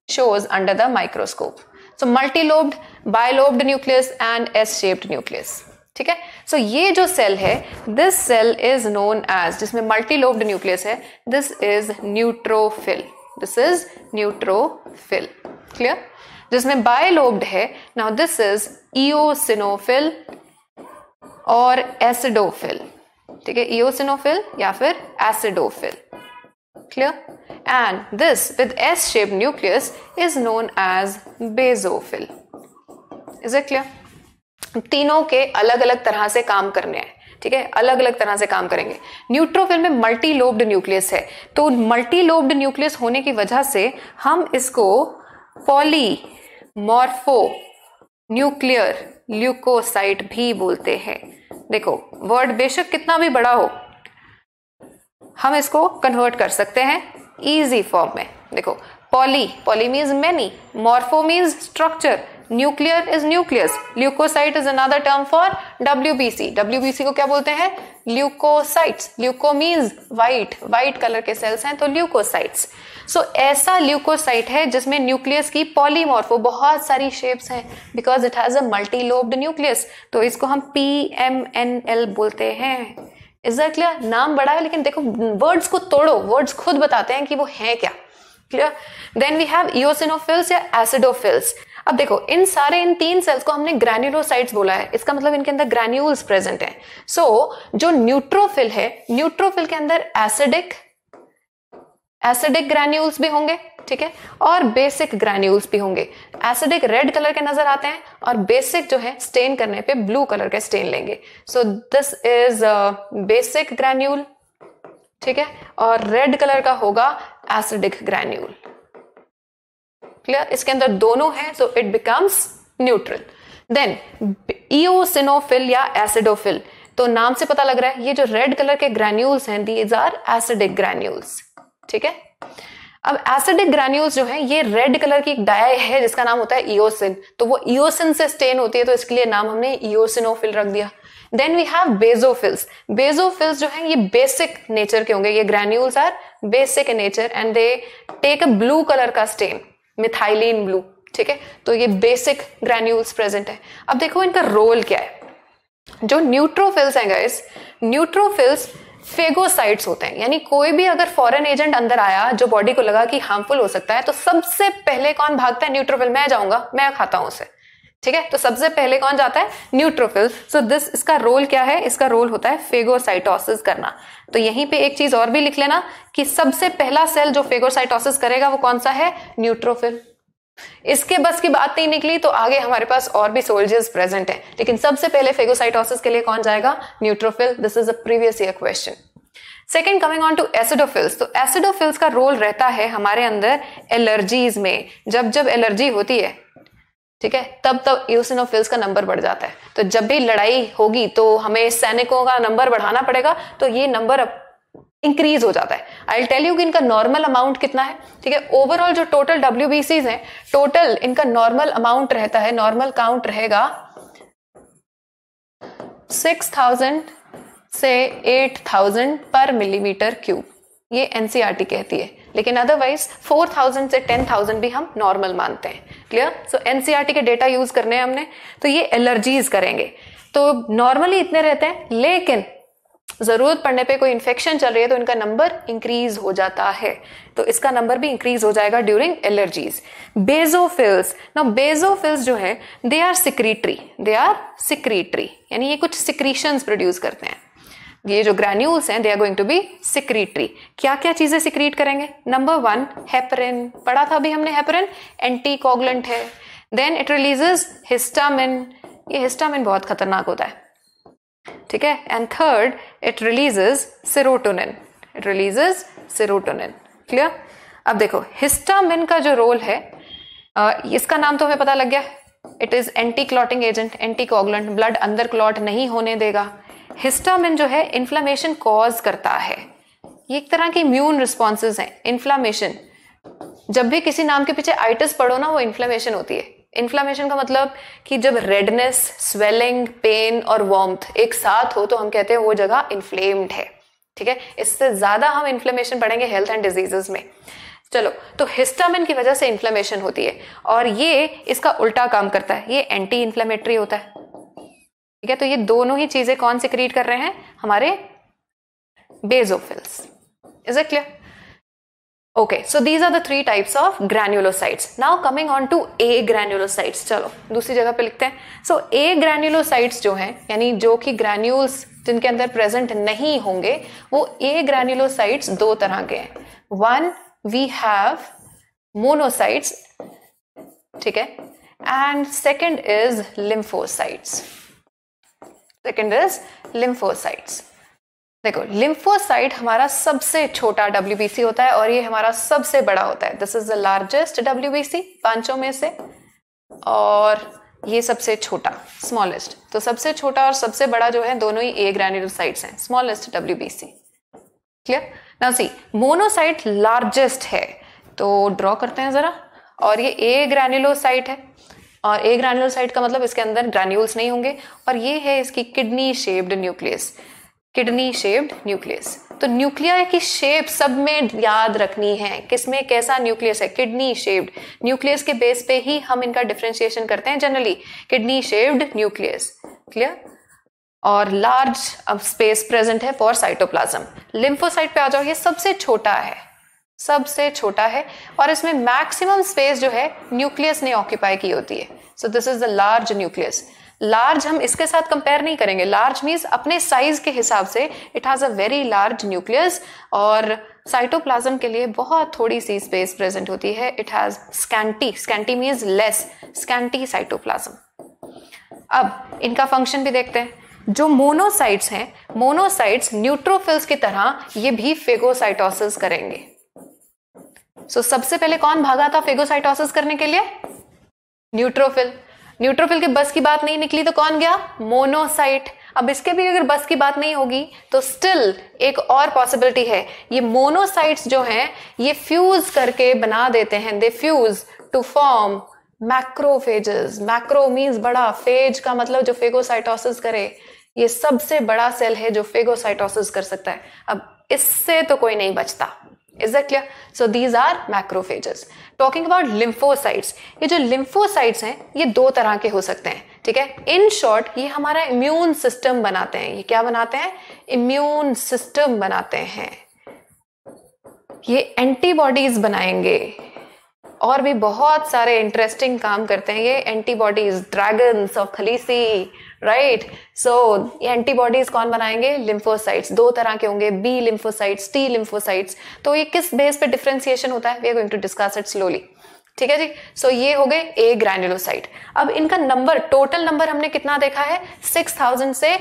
shows under the microscope. So multilobed, bilobed nucleus and S-shaped nucleus. ठीक है सो so, ये जो सेल है this cell is known as जिसमें मल्टीलोब्ड न्यूक्लियस है this is neutrophil this is neutrophil clear जिसमें bilobed है now this is eosinophil और एसिडोफिल ठीक है ईओसिनोफिल या फिर acidophil Clear? And this with S shaped nucleus is known as basophil is it clear तीनों के अलग अलग तरह से काम करने हैं ठीक है अलग अलग तरह से काम करेंगे न्यूट्रोफिल में मल्टी लोब्ड न्यूक्लियस है तो मल्टी लोब्ड न्यूक्लियस होने की वजह से हम इसको पॉली मॉर्फो न्यूक्लियर ल्यूकोसाइट भी बोलते हैं देखो वर्ड बेशक कितना भी बड़ा हो हम इसको कन्वर्ट कर सकते हैं ईजी फॉर्म में देखो poly poly means many morpho means structure nuclear is nucleus leucocyte is another term for W W B C B C को क्या बोलते हैं leucocytes leuco means white white colour के सेल्स हैं तो ल्यूकोसाइट्स सो so, ऐसा leucocyte है जिसमें न्यूक्लियस की पॉलीमॉर्फो बहुत सारी शेप्स हैं because it has a multilobed nucleus तो इसको हम पी एम एन एल बोलते हैं इज दैट क्लियर नाम बड़ा है लेकिन देखो वर्ड्स को तोड़ो वर्ड्स खुद बताते हैं कि वो है क्या clear then we have eosinophils या एसिडोफिल्स अब देखो इन सारे इन तीन सेल्स को हमने ग्रैन्यूलोसाइट्स बोला है इसका मतलब इनके अंदर ग्रेन्यूल्स प्रेजेंट है सो so, जो न्यूट्रोफिल है न्यूट्रोफिल के अंदर एसिडिक एसिडिक ग्रेन्यूल्स भी होंगे ठीक है और बेसिक ग्रेन्यूल्स भी होंगे एसिडिक रेड कलर के नजर आते हैं और बेसिक जो है स्टेन करने पे ब्लू कलर के स्टेन लेंगे so this is basic granule ठीक है और रेड कलर का होगा एसिडिक ग्रेन्यूल क्लियर इसके अंदर दोनों है so it becomes neutral then eosinophil या एसिडोफिल तो नाम से पता लग रहा है ये जो रेड कलर के ग्रेन्यूल्स हैं दीज आर एसिडिक ग्रेन्यूल्स ठीक है अब एसिडिक ग्रेन्यूल्स जो है ये रेड कलर की एक डाई है जिसका नाम होता है इओसिन तो वो इओसिन से स्टेन होती है तो इसके लिए नाम हमने इओसिनोफिल रख दिया then we have basophils basophils जो है ये बेसिक नेचर के होंगे ये granules are basic nature and they take a blue colour का स्टेन मिथाइलिन ब्लू ठीक है तो ये बेसिक ग्रेन्यूल्स प्रेजेंट है अब देखो इनका रोल क्या है जो न्यूट्रोफिल्स हैं गाइस न्यूट्रोफिल्स फेगोसाइट्स होते हैं यानी कोई भी अगर फॉरेन एजेंट अंदर आया जो बॉडी को लगा कि हार्मफुल हो सकता है तो सबसे पहले कौन भागता है न्यूट्रोफिल मैं जाऊंगा मैं खाता हूं उसे ठीक है तो सबसे पहले कौन जाता है न्यूट्रोफिल सो दिस इसका रोल क्या है इसका रोल होता है फेगोसाइटोसिस करना तो यहीं पे एक चीज और भी लिख लेना कि सबसे पहला सेल जो फेगोसाइटोसिस करेगा वो कौन सा है न्यूट्रोफिल इसके बस की बात नहीं निकली तो आगे हमारे पास और भी सोल्जर्स प्रेजेंट हैं लेकिन सबसे पहले फेगोसाइटोसिस के लिए कौन जाएगा neutrophil this is a previous year question second coming on to acidophils तो एसिडोफिल्स का रोल रहता है हमारे अंदर एलर्जीज में जब जब एलर्जी होती है ठीक है तब तब यूसिनोफिल्स का नंबर बढ़ जाता है तो जब भी लड़ाई होगी तो हमें सैनिकों का नंबर बढ़ाना पड़ेगा तो ये नंबर इंक्रीज हो जाता है आई टेल यू कि इनका नॉर्मल अमाउंट कितना है ठीक है ओवरऑल जो टोटल डब्ल्यू हैं टोटल इनका नॉर्मल अमाउंट रहता है नॉर्मल काउंट रहेगा सिक्स थाउजेंड से एट थाउजेंड पर मिलीमीटर क्यूब ये एनसीआरटी e कहती है लेकिन अदरवाइज फोर थाउजेंड से टेन थाउजेंड भी हम नॉर्मल मानते हैं क्लियर सो एनसीआरटी के डेटा यूज करने हैं हमने तो ये एलर्जीज करेंगे तो नॉर्मली इतने रहते हैं लेकिन ज़रूरत पड़ने पे कोई इन्फेक्शन चल रही है तो इनका नंबर इंक्रीज हो जाता है तो इसका नंबर भी इंक्रीज हो जाएगा ड्यूरिंग एलर्जीज बेजोफिल्स ना बेजोफिल्स जो है they are secretory they are secretory यानी ये कुछ सिक्रीशन प्रोड्यूस करते हैं ये जो ग्रेन्यूल्स हैं they are going to be secretory क्या क्या चीज़ें सिक्रीट करेंगे नंबर वन हेपरिन पढ़ा था अभी हमने हेपरिन एंटी है देन इट रिलीजेस हिस्टामिन ये हिस्टामिन बहुत खतरनाक होता है ठीक है and third it releases serotonin it releases serotonin clear अब देखो हिस्टामिन का जो रोल है इसका नाम तो हमें पता लग गया it is anti clotting agent anti coagulant blood अंदर क्लॉट नहीं होने देगा हिस्टामिन जो है इन्फ्लामेशन कॉज करता है ये एक तरह के इम्यून रिस्पॉन्सेज हैं इन्फ्लामेशन जब भी किसी नाम के पीछे आइटिस पढ़ो ना वो इन्फ्लामेशन होती है इन्फ्लामेशन का मतलब कि जब रेडनेस स्वेलिंग पेन और वार्म्थ एक साथ हो तो हम कहते हैं वो जगह इन्फ्लेम्ड है ठीक है इससे ज्यादा हम इन्फ्लेमेशन पढ़ेंगे हेल्थ एंड डिजीजेस में चलो तो हिस्टामिन की वजह से इन्फ्लेमेशन होती है और ये इसका उल्टा काम करता है ये एंटी इन्फ्लेमेटरी होता है ठीक है तो ये दोनों ही चीजें कौन सिक्रीट कर रहे हैं हमारे basophils is it clear okay so these are three types of of now coming on to a a चलो दूसरी जगह पे लिखते हैं सो ए ग्रैन्युलोसाइट्स जो हैं यानी जो कि ग्रैन्यूल्स जिनके अंदर प्रेजेंट नहीं होंगे वो ए ग्रैन्युलोसाइट्स दो तरह के हैं वन वी हैव मोनोसाइट्स ठीक है and second is lymphocytes second is lymphocytes देखो लिम्फोसाइट हमारा सबसे छोटा डब्ल्यू होता है और ये हमारा सबसे बड़ा होता है this is the largest W पांचों में से और ये सबसे छोटा स्मॉलेस्ट तो सबसे छोटा और सबसे बड़ा जो है दोनों ही ए ग्रैन्युलोसाइट्स हैं स्मॉलेस्ट डब्ल्यू क्लियर ना सी मोनोसाइट लार्जेस्ट है तो ड्रॉ करते हैं जरा और ये ए ग्रैन्युलोसाइट है और ए ग्रैन्युलोसाइट का मतलब इसके अंदर ग्रैन्यूल्स नहीं होंगे और ये है इसकी kidney shaped nucleus kidney shaped nucleus तो न्यूक्लिया की शेप सब में याद रखनी है किसमें कैसा न्यूक्लियस है किडनी शेप्ड न्यूक्लियस के बेस पे ही हम इनका डिफ्रेंशिएशन करते हैं generally kidney shaped nucleus clear और लार्ज स्पेस प्रेजेंट है फॉर साइटोप्लाज्म लिम्फोसाइट पे आ जाओ ये सबसे छोटा है सबसे छोटा है और इसमें मैक्सिमम स्पेस जो है न्यूक्लियस ने ऑक्यूपाई की होती है so this is the large nucleus large हम इसके साथ कंपेयर नहीं करेंगे लार्ज मीन्स अपने साइज के हिसाब से it has a very large nucleus और साइटोप्लाज्म के लिए बहुत थोड़ी सी स्पेस प्रेजेंट होती है it has scanty scanty means less scanty cytoplasm अब इनका फंक्शन भी देखते हैं जो मोनोसाइट्स हैं मोनोसाइट्स न्यूट्रोफिल्स की तरह ये भी फेगोसाइटोसिस करेंगे सो so, सबसे पहले कौन भागा था फेगोसाइटोसिस करने के लिए न्यूट्रोफिल न्यूट्रोफिल के बस की बात नहीं निकली तो कौन गया मोनोसाइट अब इसके भी अगर बस की बात नहीं होगी तो स्टिल एक और पॉसिबिलिटी है ये मोनोसाइट्स जो हैं ये फ्यूज करके बना देते हैं they fuse to form macrophages macro means बड़ा फेज का मतलब जो फेगोसाइटोसिस करे ये सबसे बड़ा सेल है जो फेगोसाइटोसिस कर सकता है अब इससे तो कोई नहीं बचता is that clear so these are macrophages talking about lymphocytes ये जो लिम्फोसाइट्स हैं ये दो तरह के हो सकते हैं ठीक है इन शॉर्ट ये हमारा इम्यून सिस्टम बनाते हैं ये क्या बनाते हैं इम्यून सिस्टम बनाते हैं ये एंटीबॉडीज बनाएंगे और भी बहुत सारे इंटरेस्टिंग काम करते हैं ये antibodies dragons of Khaleesi right so antibodies कौन बनाएंगे लिम्फोसाइट्स दो तरह के होंगे बी लिम्फोसाइट्स टी लिम्फोसाइट्स तो ये किस बेस पे डिफ्रेंसिएशन होता है we are going to discuss it slowly ठीक है जी सो so, ये हो गए ए ग्रैनुलोसाइट अब इनका नंबर टोटल नंबर हमने कितना देखा है सिक्स थाउजेंड से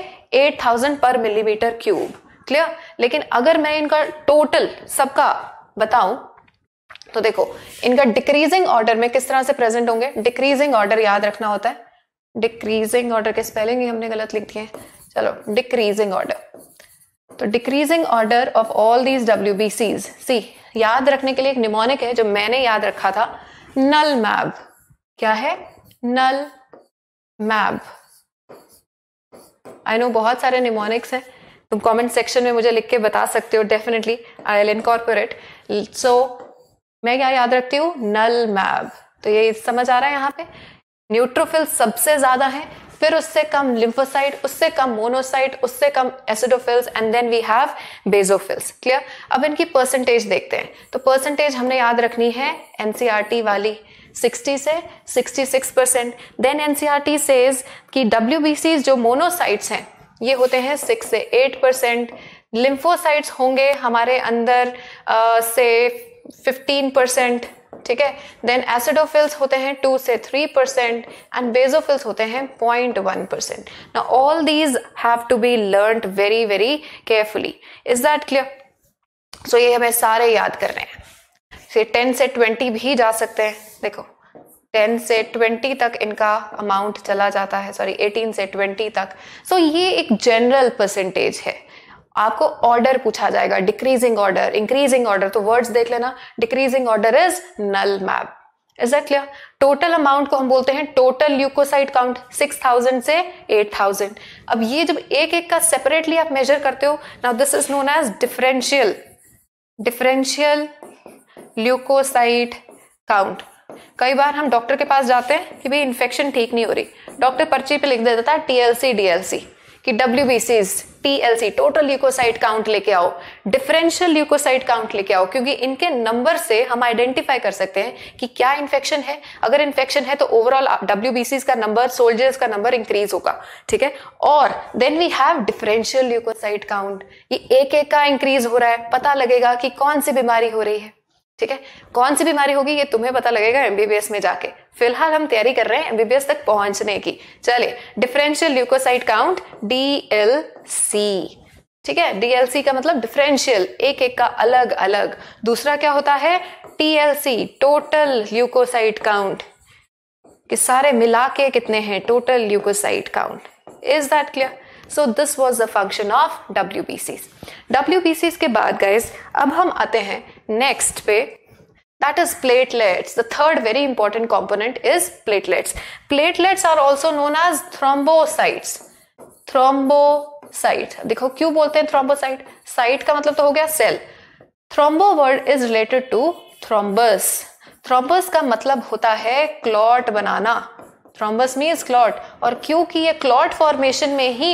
एट थाउजेंड पर मिलीमीटर क्यूब क्लियर लेकिन अगर मैं इनका टोटल सबका बताऊं तो देखो इनका डिक्रीजिंग ऑर्डर में किस तरह से प्रेजेंट होंगे डिक्रीजिंग ऑर्डर याद रखना होता है डिक्रीजिंग ऑर्डर के स्पेलिंग ही हमने गलत लिख दिए चलो डिक्रीजिंग ऑर्डर तो decreasing order of all these W B Cs सी याद रखने के लिए एक निमोनिक है जो मैंने याद रखा था नल मैब क्या है नल मैब आई नो बहुत सारे निमोनिक्स हैं तुम कमेंट सेक्शन में मुझे लिख के बता सकते हो definitely I'll incorporate so मैं क्या याद रखती हूँ नल मैब तो ये समझ आ रहा है यहाँ पे न्यूट्रोफिल सबसे ज्यादा है फिर उससे कम लिम्फोसाइट उससे कम मोनोसाइट उससे कम acidophils and then we have basophils clear अब इनकी परसेंटेज देखते हैं तो परसेंटेज हमने याद रखनी है एनसीईआरटी e वाली 60 से 66 परसेंट देन एनसीईआरटी सेज कि डब्ल्यू जो मोनोसाइट्स हैं ये होते हैं 6 से 8 परसेंट लिम्फोसाइट्स होंगे हमारे अंदर आ, uh, से 15 परसेंट ठीक है देन एसिडोफिल्स होते हैं टू से थ्री परसेंट एंड बेजोफिल्स होते हैं पॉइंट वन परसेंट ना all these have to be learn very very carefully is that clear so ये हमें सारे याद कर रहे हैं से टेन से ट्वेंटी भी जा सकते हैं देखो टेन से ट्वेंटी तक इनका अमाउंट चला जाता है सॉरी एटीन से ट्वेंटी तक सो so, ये एक जनरल परसेंटेज है आपको ऑर्डर पूछा जाएगा डिक्रीजिंग ऑर्डर इंक्रीजिंग ऑर्डर तो वर्ड्स देख लेना decreasing order is null map is that clear total amount को हम बोलते हैं total leucocyte count six thousand से एट थाउजेंड अब ये जब एक एक का सेपरेटली आप मेजर करते हो now this is known as differential differential leucocyte count कई बार हम डॉक्टर के पास जाते हैं कि भाई इन्फेक्शन ठीक नहीं हो रही डॉक्टर पर्ची पे लिख दे देता है टीएलसी डीएलसी कि W B TLC total leucocyte count लेके आओ डिफरेंशियल ल्यूकोसाइट काउंट लेके आओ क्योंकि इनके नंबर से हम आइडेंटिफाई कर सकते हैं कि क्या इन्फेक्शन है अगर इन्फेक्शन है तो ओवरऑल डब्ल्यू का नंबर सोल्जर्स का नंबर इंक्रीज होगा ठीक है और then we have differential leucocyte count ये एक एक का इंक्रीज हो रहा है पता लगेगा कि कौन सी बीमारी हो रही है ठीक है कौन सी बीमारी होगी ये तुम्हें पता लगेगा एमबीबीएस में जाके फिलहाल हम तैयारी कर रहे हैं एमबीबीएस तक पहुंचने की चलिए डिफरेंशियल ल्यूकोसाइट काउंट डीएलसी ठीक है डीएलसी का मतलब डिफरेंशियल एक एक का अलग अलग दूसरा क्या होता है टीएलसी टोटल ल्यूकोसाइट काउंट कि सारे मिला के कितने हैं total leucocyte count is that clear so this was the function of W B के बाद गाइज अब हम आते हैं नेक्स्ट पे that is platelets the very important important is is platelets platelets are also known as thrombocytes thrombocyte देखो क्यों बोलते हैं थ्रोम्बोसाइट साइट का मतलब तो हो गया cell thrombo word is related to thrombus thrombus का मतलब होता है क्लॉट बनाना थ्रोम्बस मीन्स क्लॉट और क्योंकि ये क्लॉट फॉर्मेशन में ही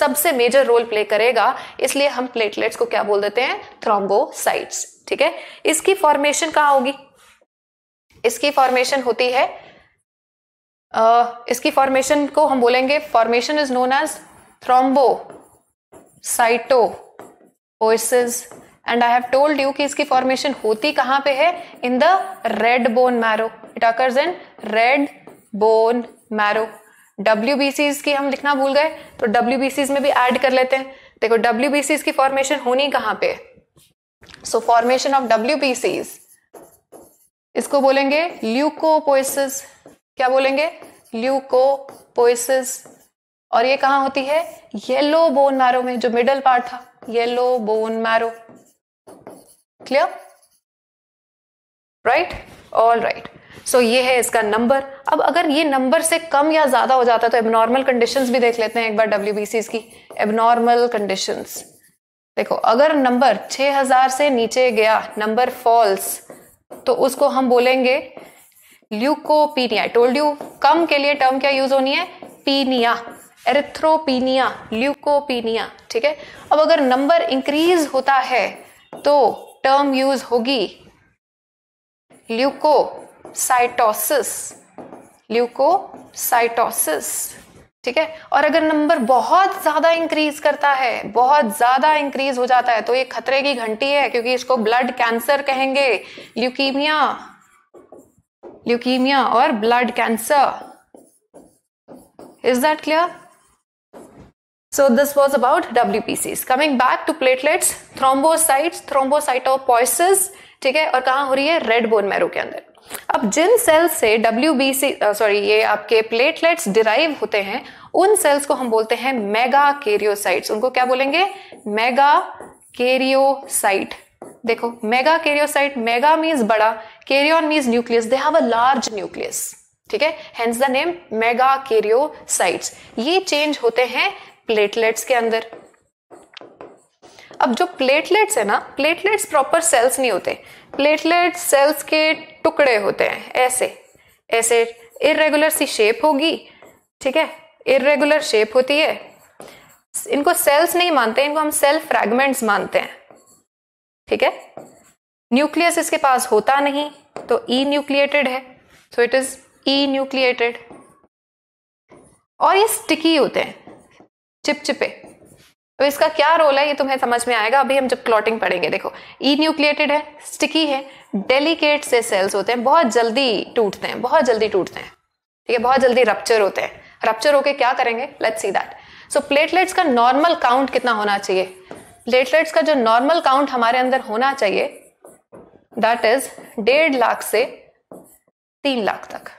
सबसे मेजर रोल प्ले करेगा इसलिए हम प्लेटलेट्स को क्या बोल देते हैं थ्रोम्बोसाइट्स ठीक है इसकी फॉर्मेशन कहा होगी इसकी फॉर्मेशन होती है आ, इसकी फॉर्मेशन को हम बोलेंगे formation is known as thrombocytosis and I have told you कि इसकी फॉर्मेशन होती कहां पे है in the red bone marrow it occurs in red bone marrow W B Cs की हम लिखना भूल गए तो डब्ल्यू बी सीज में भी ऐड कर लेते हैं देखो डब्ल्यू बी सीज की फॉर्मेशन होनी कहां पे है सो फॉर्मेशन ऑफ डब्ल्यू इसको बोलेंगे ल्यूकोपोइसिस क्या बोलेंगे ल्यूकोपोइसिस और ये कहां होती है येलो बोन मैरो में जो मिडल पार्ट था yellow bone marrow clear right all right so ये है इसका नंबर अब अगर ये नंबर से कम या ज्यादा हो जाता है तो एबनॉर्मल कंडीशंस भी देख लेते हैं एक बार डब्ल्यू की एबनॉर्मल कंडीशंस देखो अगर नंबर 6000 से नीचे गया नंबर फॉल्स तो उसको हम बोलेंगे ल्यूकोपीनिया टोल्ड यू कम के लिए टर्म क्या यूज होनी है पीनिया एरिथ्रोपीनिया ल्यूकोपीनिया ठीक है अब अगर नंबर इंक्रीज होता है तो टर्म यूज होगी ल्यूकोसाइटोसिस ल्यूकोसाइटोसिस ठीक है और अगर नंबर बहुत ज्यादा इंक्रीज करता है बहुत ज्यादा इंक्रीज हो जाता है तो ये खतरे की घंटी है क्योंकि इसको ब्लड कैंसर कहेंगे ल्यूकीमिया ल्यूकीमिया और blood cancer is that clear So this was about WPCs. Coming back to platelets, thrombocytes, thrombocytopoiesis, ठीक है और कहाँ हो रही है रेड बोन मैरो के अंदर अब जिन सेल्स से डब्ल्यू बी सी सॉरी ये आपके प्लेटलेट्स डिराइव होते हैं उन सेल्स को हम बोलते हैं मेगा केरियोसाइट्स उनको क्या बोलेंगे मेगा केरियोसाइट देखो मेगा केरियोसाइट मेगा मीन्स बड़ा karyon means nucleus they have a large nucleus ठीक है hence the name mega karyocytes ये चेंज होते हैं प्लेटलेट्स के अंदर अब जो प्लेटलेट्स है ना प्लेटलेट्स प्रॉपर सेल्स नहीं होते प्लेटलेट सेल्स के टुकड़े होते हैं ऐसे ऐसे इरेगुलर सी शेप होगी ठीक है इरेगुलर शेप होती है इनको सेल्स नहीं मानते इनको हम सेल फ्रैगमेंट्स मानते हैं ठीक है न्यूक्लियस इसके पास होता नहीं तो ई न्यूक्लिएटेड है so it is enucleated और ये स्टिकी होते हैं चिपचिपे अब तो इसका क्या रोल है ये तुम्हें समझ में आएगा अभी हम जब क्लॉटिंग पढ़ेंगे देखो ई न्यूक्लिएटेड है स्टिकी है डेलीकेट से सेल्स होते हैं बहुत जल्दी टूटते हैं बहुत जल्दी टूटते हैं ठीक है बहुत जल्दी रप्चर होते हैं रप्चर होके क्या करेंगे let's see that so platelets का नॉर्मल काउंट कितना होना चाहिए प्लेटलेट्स का जो नॉर्मल काउंट हमारे अंदर होना चाहिए दैट इज डेढ़ लाख से तीन लाख तक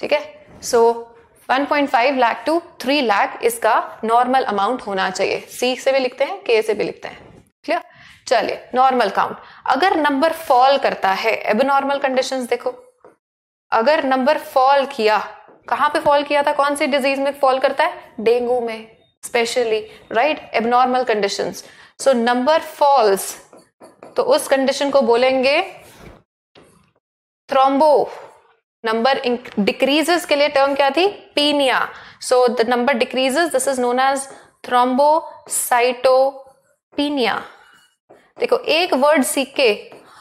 ठीक है सो 1.5 लाख टू 3 लाख इसका नॉर्मल अमाउंट होना चाहिए सी से भी लिखते हैं के से भी लिखते हैं क्लियर चलिए नॉर्मल काउंट अगर नंबर फॉल करता है अब नॉर्मल कंडीशन देखो अगर नंबर फॉल किया कहां पे फॉल किया था कौन सी डिजीज में फॉल करता है डेंगू में specially right abnormal condition so number falls तो उस कंडीशन को बोलेंगे थ्रोम्बो नंबर डिक्रीजेस के लिए टर्म क्या थी penia so the number decreases this is known as thrombocytopenia देखो एक वर्ड सीख के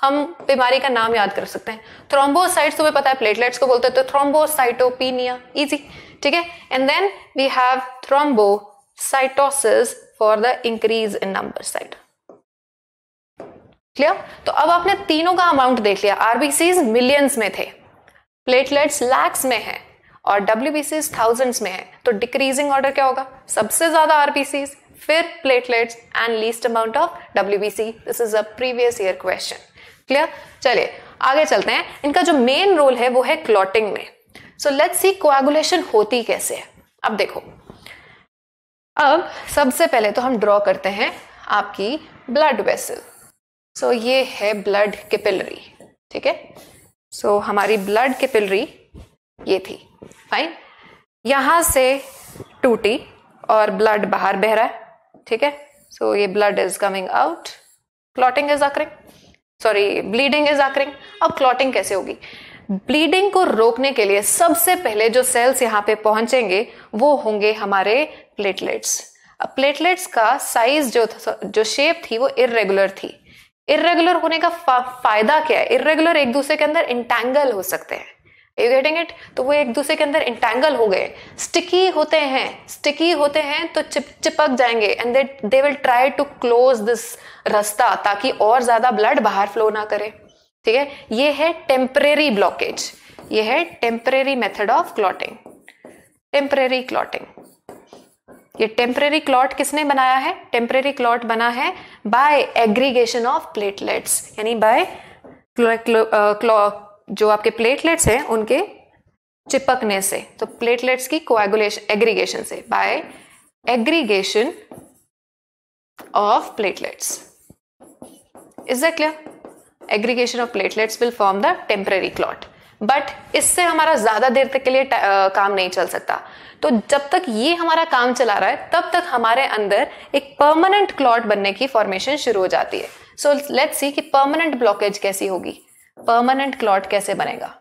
हम बीमारी का नाम याद कर सकते हैं थ्रोम्बोसाइट्स तुम्हें पता है प्लेटलेट्स को बोलते हैं तो थ्रोम्बोसाइटोपीनिया इजी ठीक है and then we have thrombocytosis for the increase in number site clear तो अब आपने तीनों का अमाउंट देख लिया आरबीसी मिलियंस में थे प्लेटलेट्स लैक्स में है और डब्ल्यू बी थाउजेंड्स में है तो डिक्रीजिंग ऑर्डर क्या होगा सबसे ज्यादा आरबीसी फिर platelets and least amount of W B this is a previous year question clear चलिए आगे चलते हैं इनका जो मेन रोल है वो है क्लॉटिंग में सो लेट्स सी कोएगुलेशन होती कैसे है अब देखो अब सबसे पहले तो हम ड्रॉ करते हैं आपकी ब्लड वेसल सो so, ये है ब्लड कैपिलरी ठीक है सो so, हमारी ब्लड की पिलरी ये थी फाइन यहां से टूटी और ब्लड बाहर बह रहा है ठीक है सो ये blood is coming out clotting is occurring sorry bleeding is occurring अब क्लॉटिंग कैसे होगी ब्लीडिंग को रोकने के लिए सबसे पहले जो सेल्स यहाँ पे पहुंचेंगे वो होंगे हमारे प्लेटलेट्स प्लेटलेट्स का साइज जो जो शेप थी वो इरेगुलर थी इरेगुलर होने का फायदा क्या है इरेगुलर एक दूसरे के अंदर इंटेंगल हो सकते हैं यू गेटिंग इट तो वो एक दूसरे के अंदर इंटेंगल हो गए स्टिकी होते हैं स्टिकी होते हैं तो चिप चिपक जाएंगे and they they will try to close this रास्ता ताकि और ज्यादा ब्लड बाहर फ्लो ना करे ठीक है ये है टेम्परेरी ब्लॉकेज ये है temporary method of clotting temporary clotting ये टेम्परेरी क्लॉट किसने बनाया है टेम्परेरी क्लॉट बना है बाय एग्रीगेशन ऑफ प्लेटलेट्स यानी बाय जो आपके प्लेटलेट्स हैं उनके चिपकने से तो प्लेटलेट्स की कोएगुलेशन एग्रीगेशन से by aggregation of platelets is that clear aggregation of platelets will form the temporary clot but इससे हमारा ज़्यादा देर तक के लिए आ, काम नहीं चल सकता तो जब तक ये हमारा काम चला रहा है तब तक हमारे अंदर एक परमानेंट क्लॉट बनने की फॉर्मेशन शुरू हो जाती है सो लेट्स सी कि परमानेंट ब्लॉकेज कैसी होगी परमानेंट क्लॉट कैसे बनेगा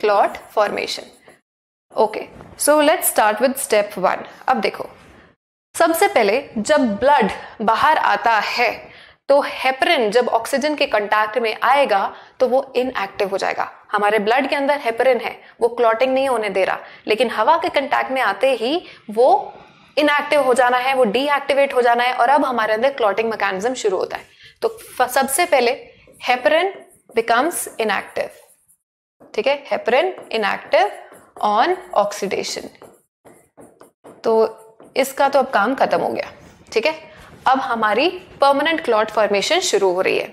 clot formation okay so let's start with step one अब देखो सबसे पहले जब ब्लड बाहर आता है तो हेपरिन जब ऑक्सीजन के कंटैक्ट में आएगा तो वो इनएक्टिव हो जाएगा हमारे ब्लड के अंदर हेपरिन है वो क्लॉटिंग नहीं होने दे रहा लेकिन हवा के कंटैक्ट में आते ही वो इनएक्टिव हो जाना है वो डीएक्टिवेट हो जाना है और अब हमारे अंदर क्लॉटिंग मैकेनिज्म शुरू होता है तो सबसे पहले हेपरिन बिकम्स इनएक्टिव ठीक है हेपरिन इनएक्टिव ऑन ऑक्सीडेशन तो इसका तो अब काम खत्म हो गया ठीक है अब हमारी परमानेंट क्लॉट फॉर्मेशन शुरू हो रही है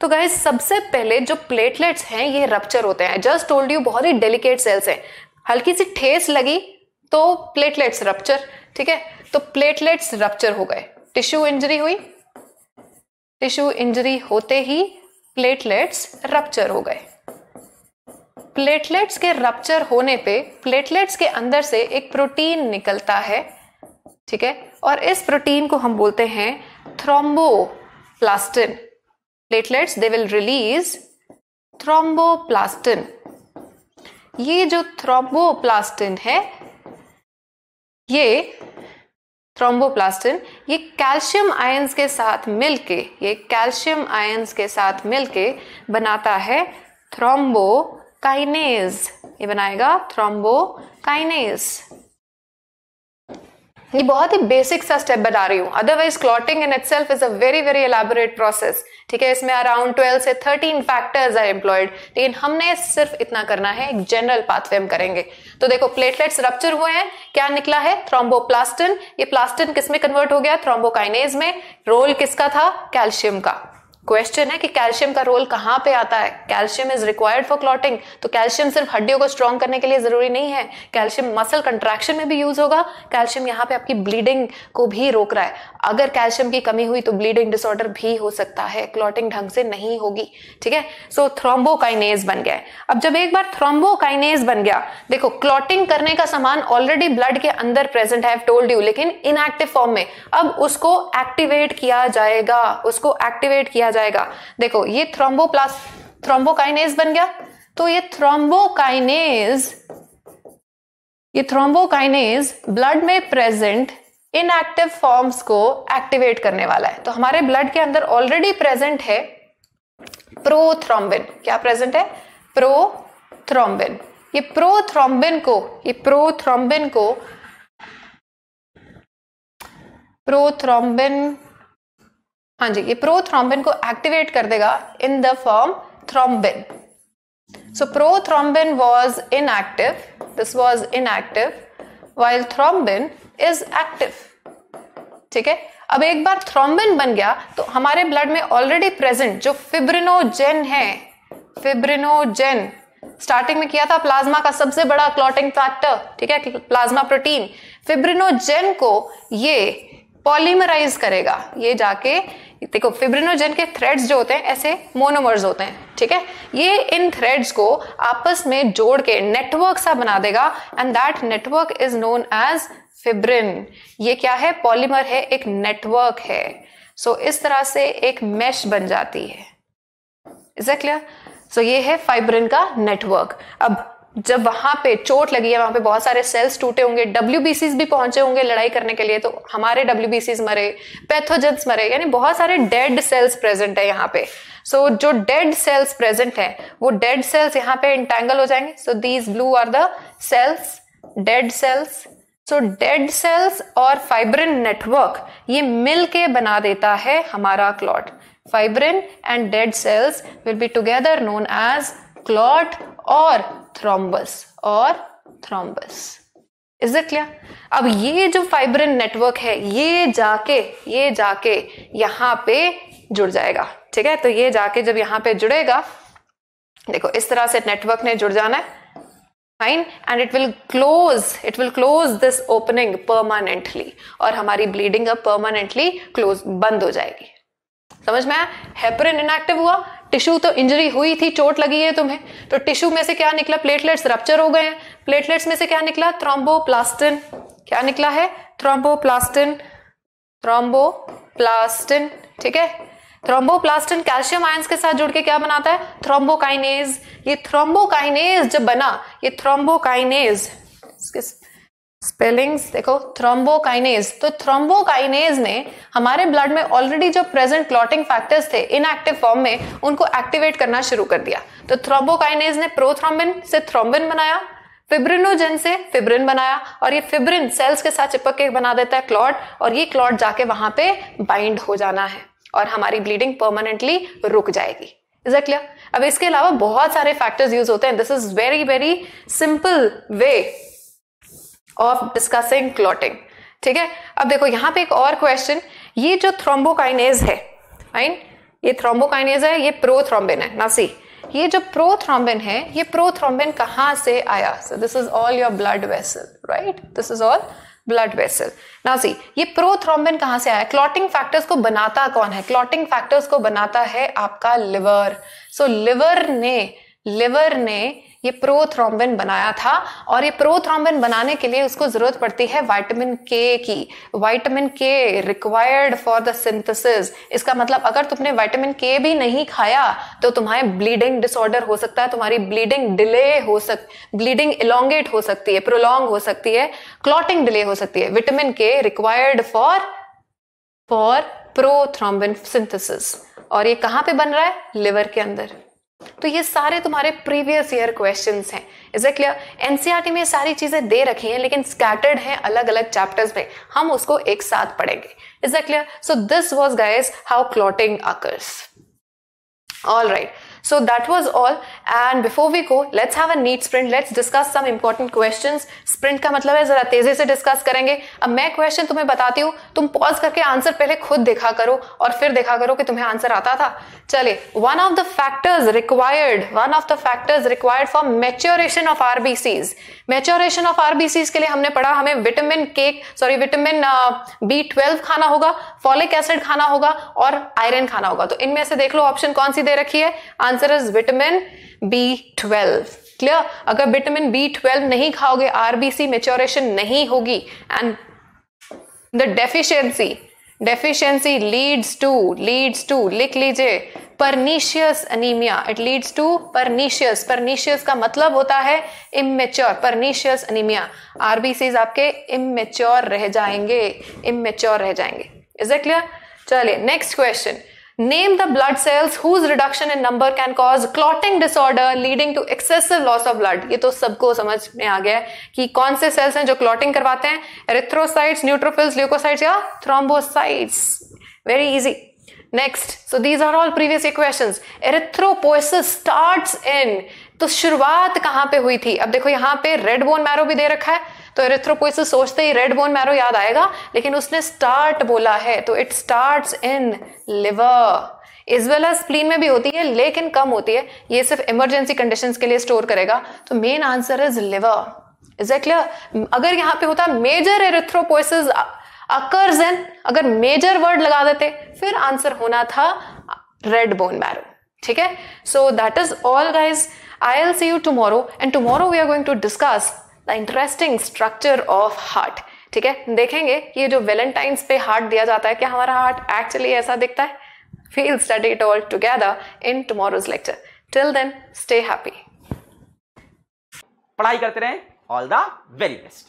तो गाय सबसे पहले जो प्लेटलेट्स हैं ये रप्चर होते हैं जस्ट टोल्ड यू बहुत ही डेलिकेट सेल्स हैं हल्की सी ठेस लगी तो प्लेटलेट्स रप्चर ठीक है तो प्लेटलेट्स रप्चर हो गए टिश्यू इंजरी हुई टिश्यू इंजरी होते ही प्लेटलेट्स रप्चर हो गए प्लेटलेट्स के रप्चर होने पे प्लेटलेट्स के अंदर से एक प्रोटीन निकलता है ठीक है और इस प्रोटीन को हम बोलते हैं thromboplastin platelets they will release thromboplastin ये जो थ्रोम्बोप्लास्टिन है ये थ्रोम्बोप्लास्टिन ये कैल्शियम आयंस के साथ मिलके ये कैल्शियम आयंस के साथ मिलके बनाता है थ्रोम्बोकाइनेज ये बनाएगा थ्रोम्बोकाइनेज ये बहुत ही बेसिक सा स्टेप बता रही हूँ otherwise clotting in it is a very very elaborate process ठीक है इसमें अराउंड ट्वेल्व से थर्टीन फैक्टर्स आर एम्प्लॉयड लेकिन हमने सिर्फ इतना करना है एक जनरल पाथवे हम करेंगे तो देखो प्लेटलेट्स रप्चर हुए हैं क्या निकला है थ्रोम्बोप्लास्टिन ये प्लास्टिन किसमें कन्वर्ट हो गया थ्रोम्बोकाइनेज में रोल किसका था कैल्शियम का क्वेश्चन है कि कैल्शियम का रोल कहाँ पे आता है calcium is required for clotting तो कैल्शियम सिर्फ हड्डियों को स्ट्रॉन्ग करने के लिए जरूरी नहीं है कैल्शियम मसल कंट्रैक्शन में भी यूज होगा कैल्शियम यहाँ पे आपकी ब्लीडिंग को भी रोक रहा है अगर कैल्शियम की कमी हुई तो ब्लीडिंग डिसऑर्डर भी हो सकता है क्लॉटिंग ढंग से नहीं होगी ठीक है सो थ्रोम्बोकाइनेज बन गया अब जब एक बार थ्रोम्बोकाइनेज बन गया देखो क्लॉटिंग करने का सामान ऑलरेडी ब्लड के अंदर प्रेजेंट है टोल्ड यू लेकिन इनएक्टिव फॉर्म में अब उसको एक्टिवेट किया जाएगा उसको एक्टिवेट किया जाएगा देखो ये थ्रोम्बोप्लास थ्रोम्बोकाइनेज बन गया तो ये थ्रोम्बोकाइनेज ये थ्रोम्बोकाइनेज ब्लड में प्रेजेंट इनएक्टिव फॉर्म्स को एक्टिवेट करने वाला है तो हमारे ब्लड के अंदर ऑलरेडी प्रेजेंट है प्रोथ्रोम्बिन क्या प्रेजेंट है प्रोथ्रोम्बिन ये प्रोथ्रोम्बिन को ये प्रोथ्रोम्बिन को प्रोथ्रोम्बिन हाँ जी ये प्रो थ्रोम्बिन को एक्टिवेट कर देगा in the form thrombin so prothrombin was inactive this was inactive while thrombin is active ठीक है अब एक बार थ्रोम्बिन बन गया तो हमारे ब्लड में ऑलरेडी प्रेजेंट जो फिब्रिनोजेन है फिब्रिनोजेन स्टार्टिंग में किया था प्लाज्मा का सबसे बड़ा क्लॉटिंग फैक्टर ठीक है प्लाज्मा प्रोटीन फिब्रिनोजेन को ये पॉलीमराइज करेगा ये जाके देखो फिब्रिनोजन के थ्रेड्स जो होते हैं ऐसे मोनोमर्स होते हैं ठीक है ये इन थ्रेड्स को आपस में जोड़ के नेटवर्क सा बना देगा and that network is known as fibrin ये क्या है पॉलीमर है एक नेटवर्क है सो so, इस तरह से एक मैश बन जाती है इज क्लियर सो ये है फाइब्रिन का नेटवर्क अब जब वहां पे चोट लगी है वहां पे बहुत सारे सेल्स टूटे होंगे डब्ल्यू भी पहुंचे होंगे लड़ाई करने के लिए तो हमारे डब्ल्यू मरे पैथोजेंस मरे यानी बहुत सारे डेड सेल्स प्रेजेंट है यहाँ पे सो so, जो डेड सेल्स प्रेजेंट है वो डेड सेल्स यहाँ पे इंटेंगल हो जाएंगे so these blue are the cells dead cells so dead cells और फाइब्रिन नेटवर्क ये मिल के बना देता है हमारा clot fibrin and dead cells will be together known as clot और थ्रोम्बस और थ्रोम्बस इज इट क्लियर अब ये जो फाइब्रिन नेटवर्क है ये जाके ये जाके यहां पे जुड़ जाएगा ठीक है तो ये जाके जब यहां पे जुड़ेगा देखो इस तरह से नेटवर्क ने जुड़ जाना है fine and it will close it will close this opening permanently और हमारी ब्लीडिंग अब परमानेंटली क्लोज बंद हो जाएगी समझ में आया हेपरिन इनएक्टिव हुआ टिश्यू तो इंजरी हुई थी चोट लगी है तुम्हें तो टिश्यू में से क्या निकला प्लेटलेट्स रप्चर हो गए हैं प्लेटलेट्स में से क्या निकला थ्रोम्बोप्लास्टिन क्या निकला है थ्रोम्बोप्लास्टिन थ्रोम्बोप्लास्टिन ठीक है थ्रोम्बोप्लास्टिन कैल्शियम आयंस के साथ जुड़ के क्या बनाता है थ्रोम्बोकाइनेज ये थ्रोम्बोकाइनेज जब बना ये थ्रोम्बोकाइनेज स्पेलिंग्स देखो थ्रोम्बोकाइनेज तो थ्रोम्बोकाइनेज ने हमारे ब्लड में ऑलरेडी जो प्रेजेंट क्लॉटिंग फैक्टर्स थे इनएक्टिव फॉर्म में उनको एक्टिवेट करना शुरू कर दिया तो थ्रोम्बोकाइनेज ने प्रोथ्रोम्बिन से थ्रोम्बिन बनाया फिब्रिनोजेन से फिब्रिन बनाया और ये फिब्रिन सेल्स के साथ चिपक के बना देता है क्लॉट और ये क्लॉट जाके वहां पे बाइंड हो जाना है और हमारी ब्लीडिंग परमानेंटली रुक जाएगी इज क्लियर अब इसके अलावा बहुत सारे फैक्टर्स यूज होते हैं this is very very simple way of discussing clotting ठीक है अब देखो यहां पे एक और क्वेश्चन ये जो थ्रोम्बोकाइनेज है फाइन ये थ्रोम्बोकाइनेज है ये प्रोथ्रोम्बिन है ना सी ये जो प्रोथ्रोम्बिन है ये प्रोथ्रोम्बिन कहाँ से आया so this is all your blood vessel right this is all blood vessel ना सी ये प्रोथ्रोम्बिन कहां से आया क्लॉटिंग फैक्टर्स को बनाता कौन है क्लॉटिंग फैक्टर्स को बनाता है आपका लिवर सो so, लिवर ने लिवर ने ये प्रोथ्रोम्बिन बनाया था और ये प्रोथ्रोम्बिन बनाने के लिए उसको जरूरत पड़ती है वाइटामिन के की वाइटामिन के रिक्वायर्ड फॉर द सिंथेसिस इसका मतलब अगर तुमने वाइटामिन के भी नहीं खाया तो तुम्हारे ब्लीडिंग डिसऑर्डर हो सकता है तुम्हारी ब्लीडिंग डिले हो सक ब्लीडिंग इलोंगेट हो सकती है प्रोलॉन्ग हो सकती है क्लॉटिंग डिले हो सकती है vitamin K required for for prothrombin synthesis और ये कहां पे बन रहा है लिवर के अंदर तो ये सारे तुम्हारे प्रीवियस ईयर क्वेश्चन हैं इज ए क्लियर एनसीआरटी में सारी चीजें दे रखी हैं लेकिन स्कैटर्ड हैं अलग अलग चैप्टर्स में हम उसको एक साथ पढ़ेंगे is a clear so this was guys how clotting occurs all right So that was all. And before we go, let's have a neat sprint. Let's discuss some important questions. Sprint का मतलब है जरा तेजी से discuss करेंगे अब मैं question तुम्हें बताती हूँ तुम पॉज करके आंसर पहले खुद देखा करो और फिर देखा करो कि तुम्हें आंसर आता था चले one of the factors required one of the factors required for maturation of RBCs maturation of RBCs के लिए हमने पढ़ा हमें vitamin K sorry vitamin B twelve खाना होगा फॉलिक एसिड खाना होगा और आयरन खाना होगा तो इनमें से देख लो ऑप्शन कौन सी दे रखी है answer is vitamin B twelve clear अगर विटामिन बी ट्वेल्व नहीं खाओगे आरबीसी मेच्योरेशन नहीं होगी and the deficiency deficiency leads to leads to लिख लीजिए pernicious anaemia it leads to pernicious pernicious का मतलब होता है इमेच्योर परनीशियस अनीमिया आरबीसीज आपके इमेच्योर रह जाएंगे इमेच्योर रह जाएंगे इज इट क्लियर चलिए next question name the blood cells whose reduction in number can cause clotting disorder leading to excessive loss of blood. ये तो सबको समझ में आ गया है कि कौन से सेल्स हैं जो क्लॉटिंग करवाते हैं एरिथ्रोसाइट्स न्यूट्रोफिल्स ल्यूकोसाइट्स या thrombocytes very easy next so these are all previous question erythropoiesis start in तो शुरुआत कहां पे हुई थी अब देखो यहां पे रेड बोन मैरो भी दे रखा है तो एरेथ्रोपोइसिस सोचते ही रेड बोन मैरो याद आएगा लेकिन उसने स्टार्ट बोला है तो it start in liver as well as spleen में भी होती है लेकिन कम होती है ये सिर्फ इमरजेंसी कंडीशन के लिए स्टोर करेगा तो main answer is liver is a clear अगर यहां पे होता मेजर एरेथ्रोपोइसिस अकर्स इन अगर मेजर वर्ड लगा देते फिर आंसर होना था रेड बोन मैरो ठीक है so that is all guys I'll see you tomorrow and tomorrow we are going to discuss the interesting structure of heart ठीक है देखेंगे ये जो वेलेंटाइंस पे हार्ट दिया जाता है क्या हमारा हार्ट एक्चुअली ऐसा दिखता है feel study it all together in tomorrow's lecture till then stay happy पढ़ाई करते रहे ऑल द वेरी बेस्ट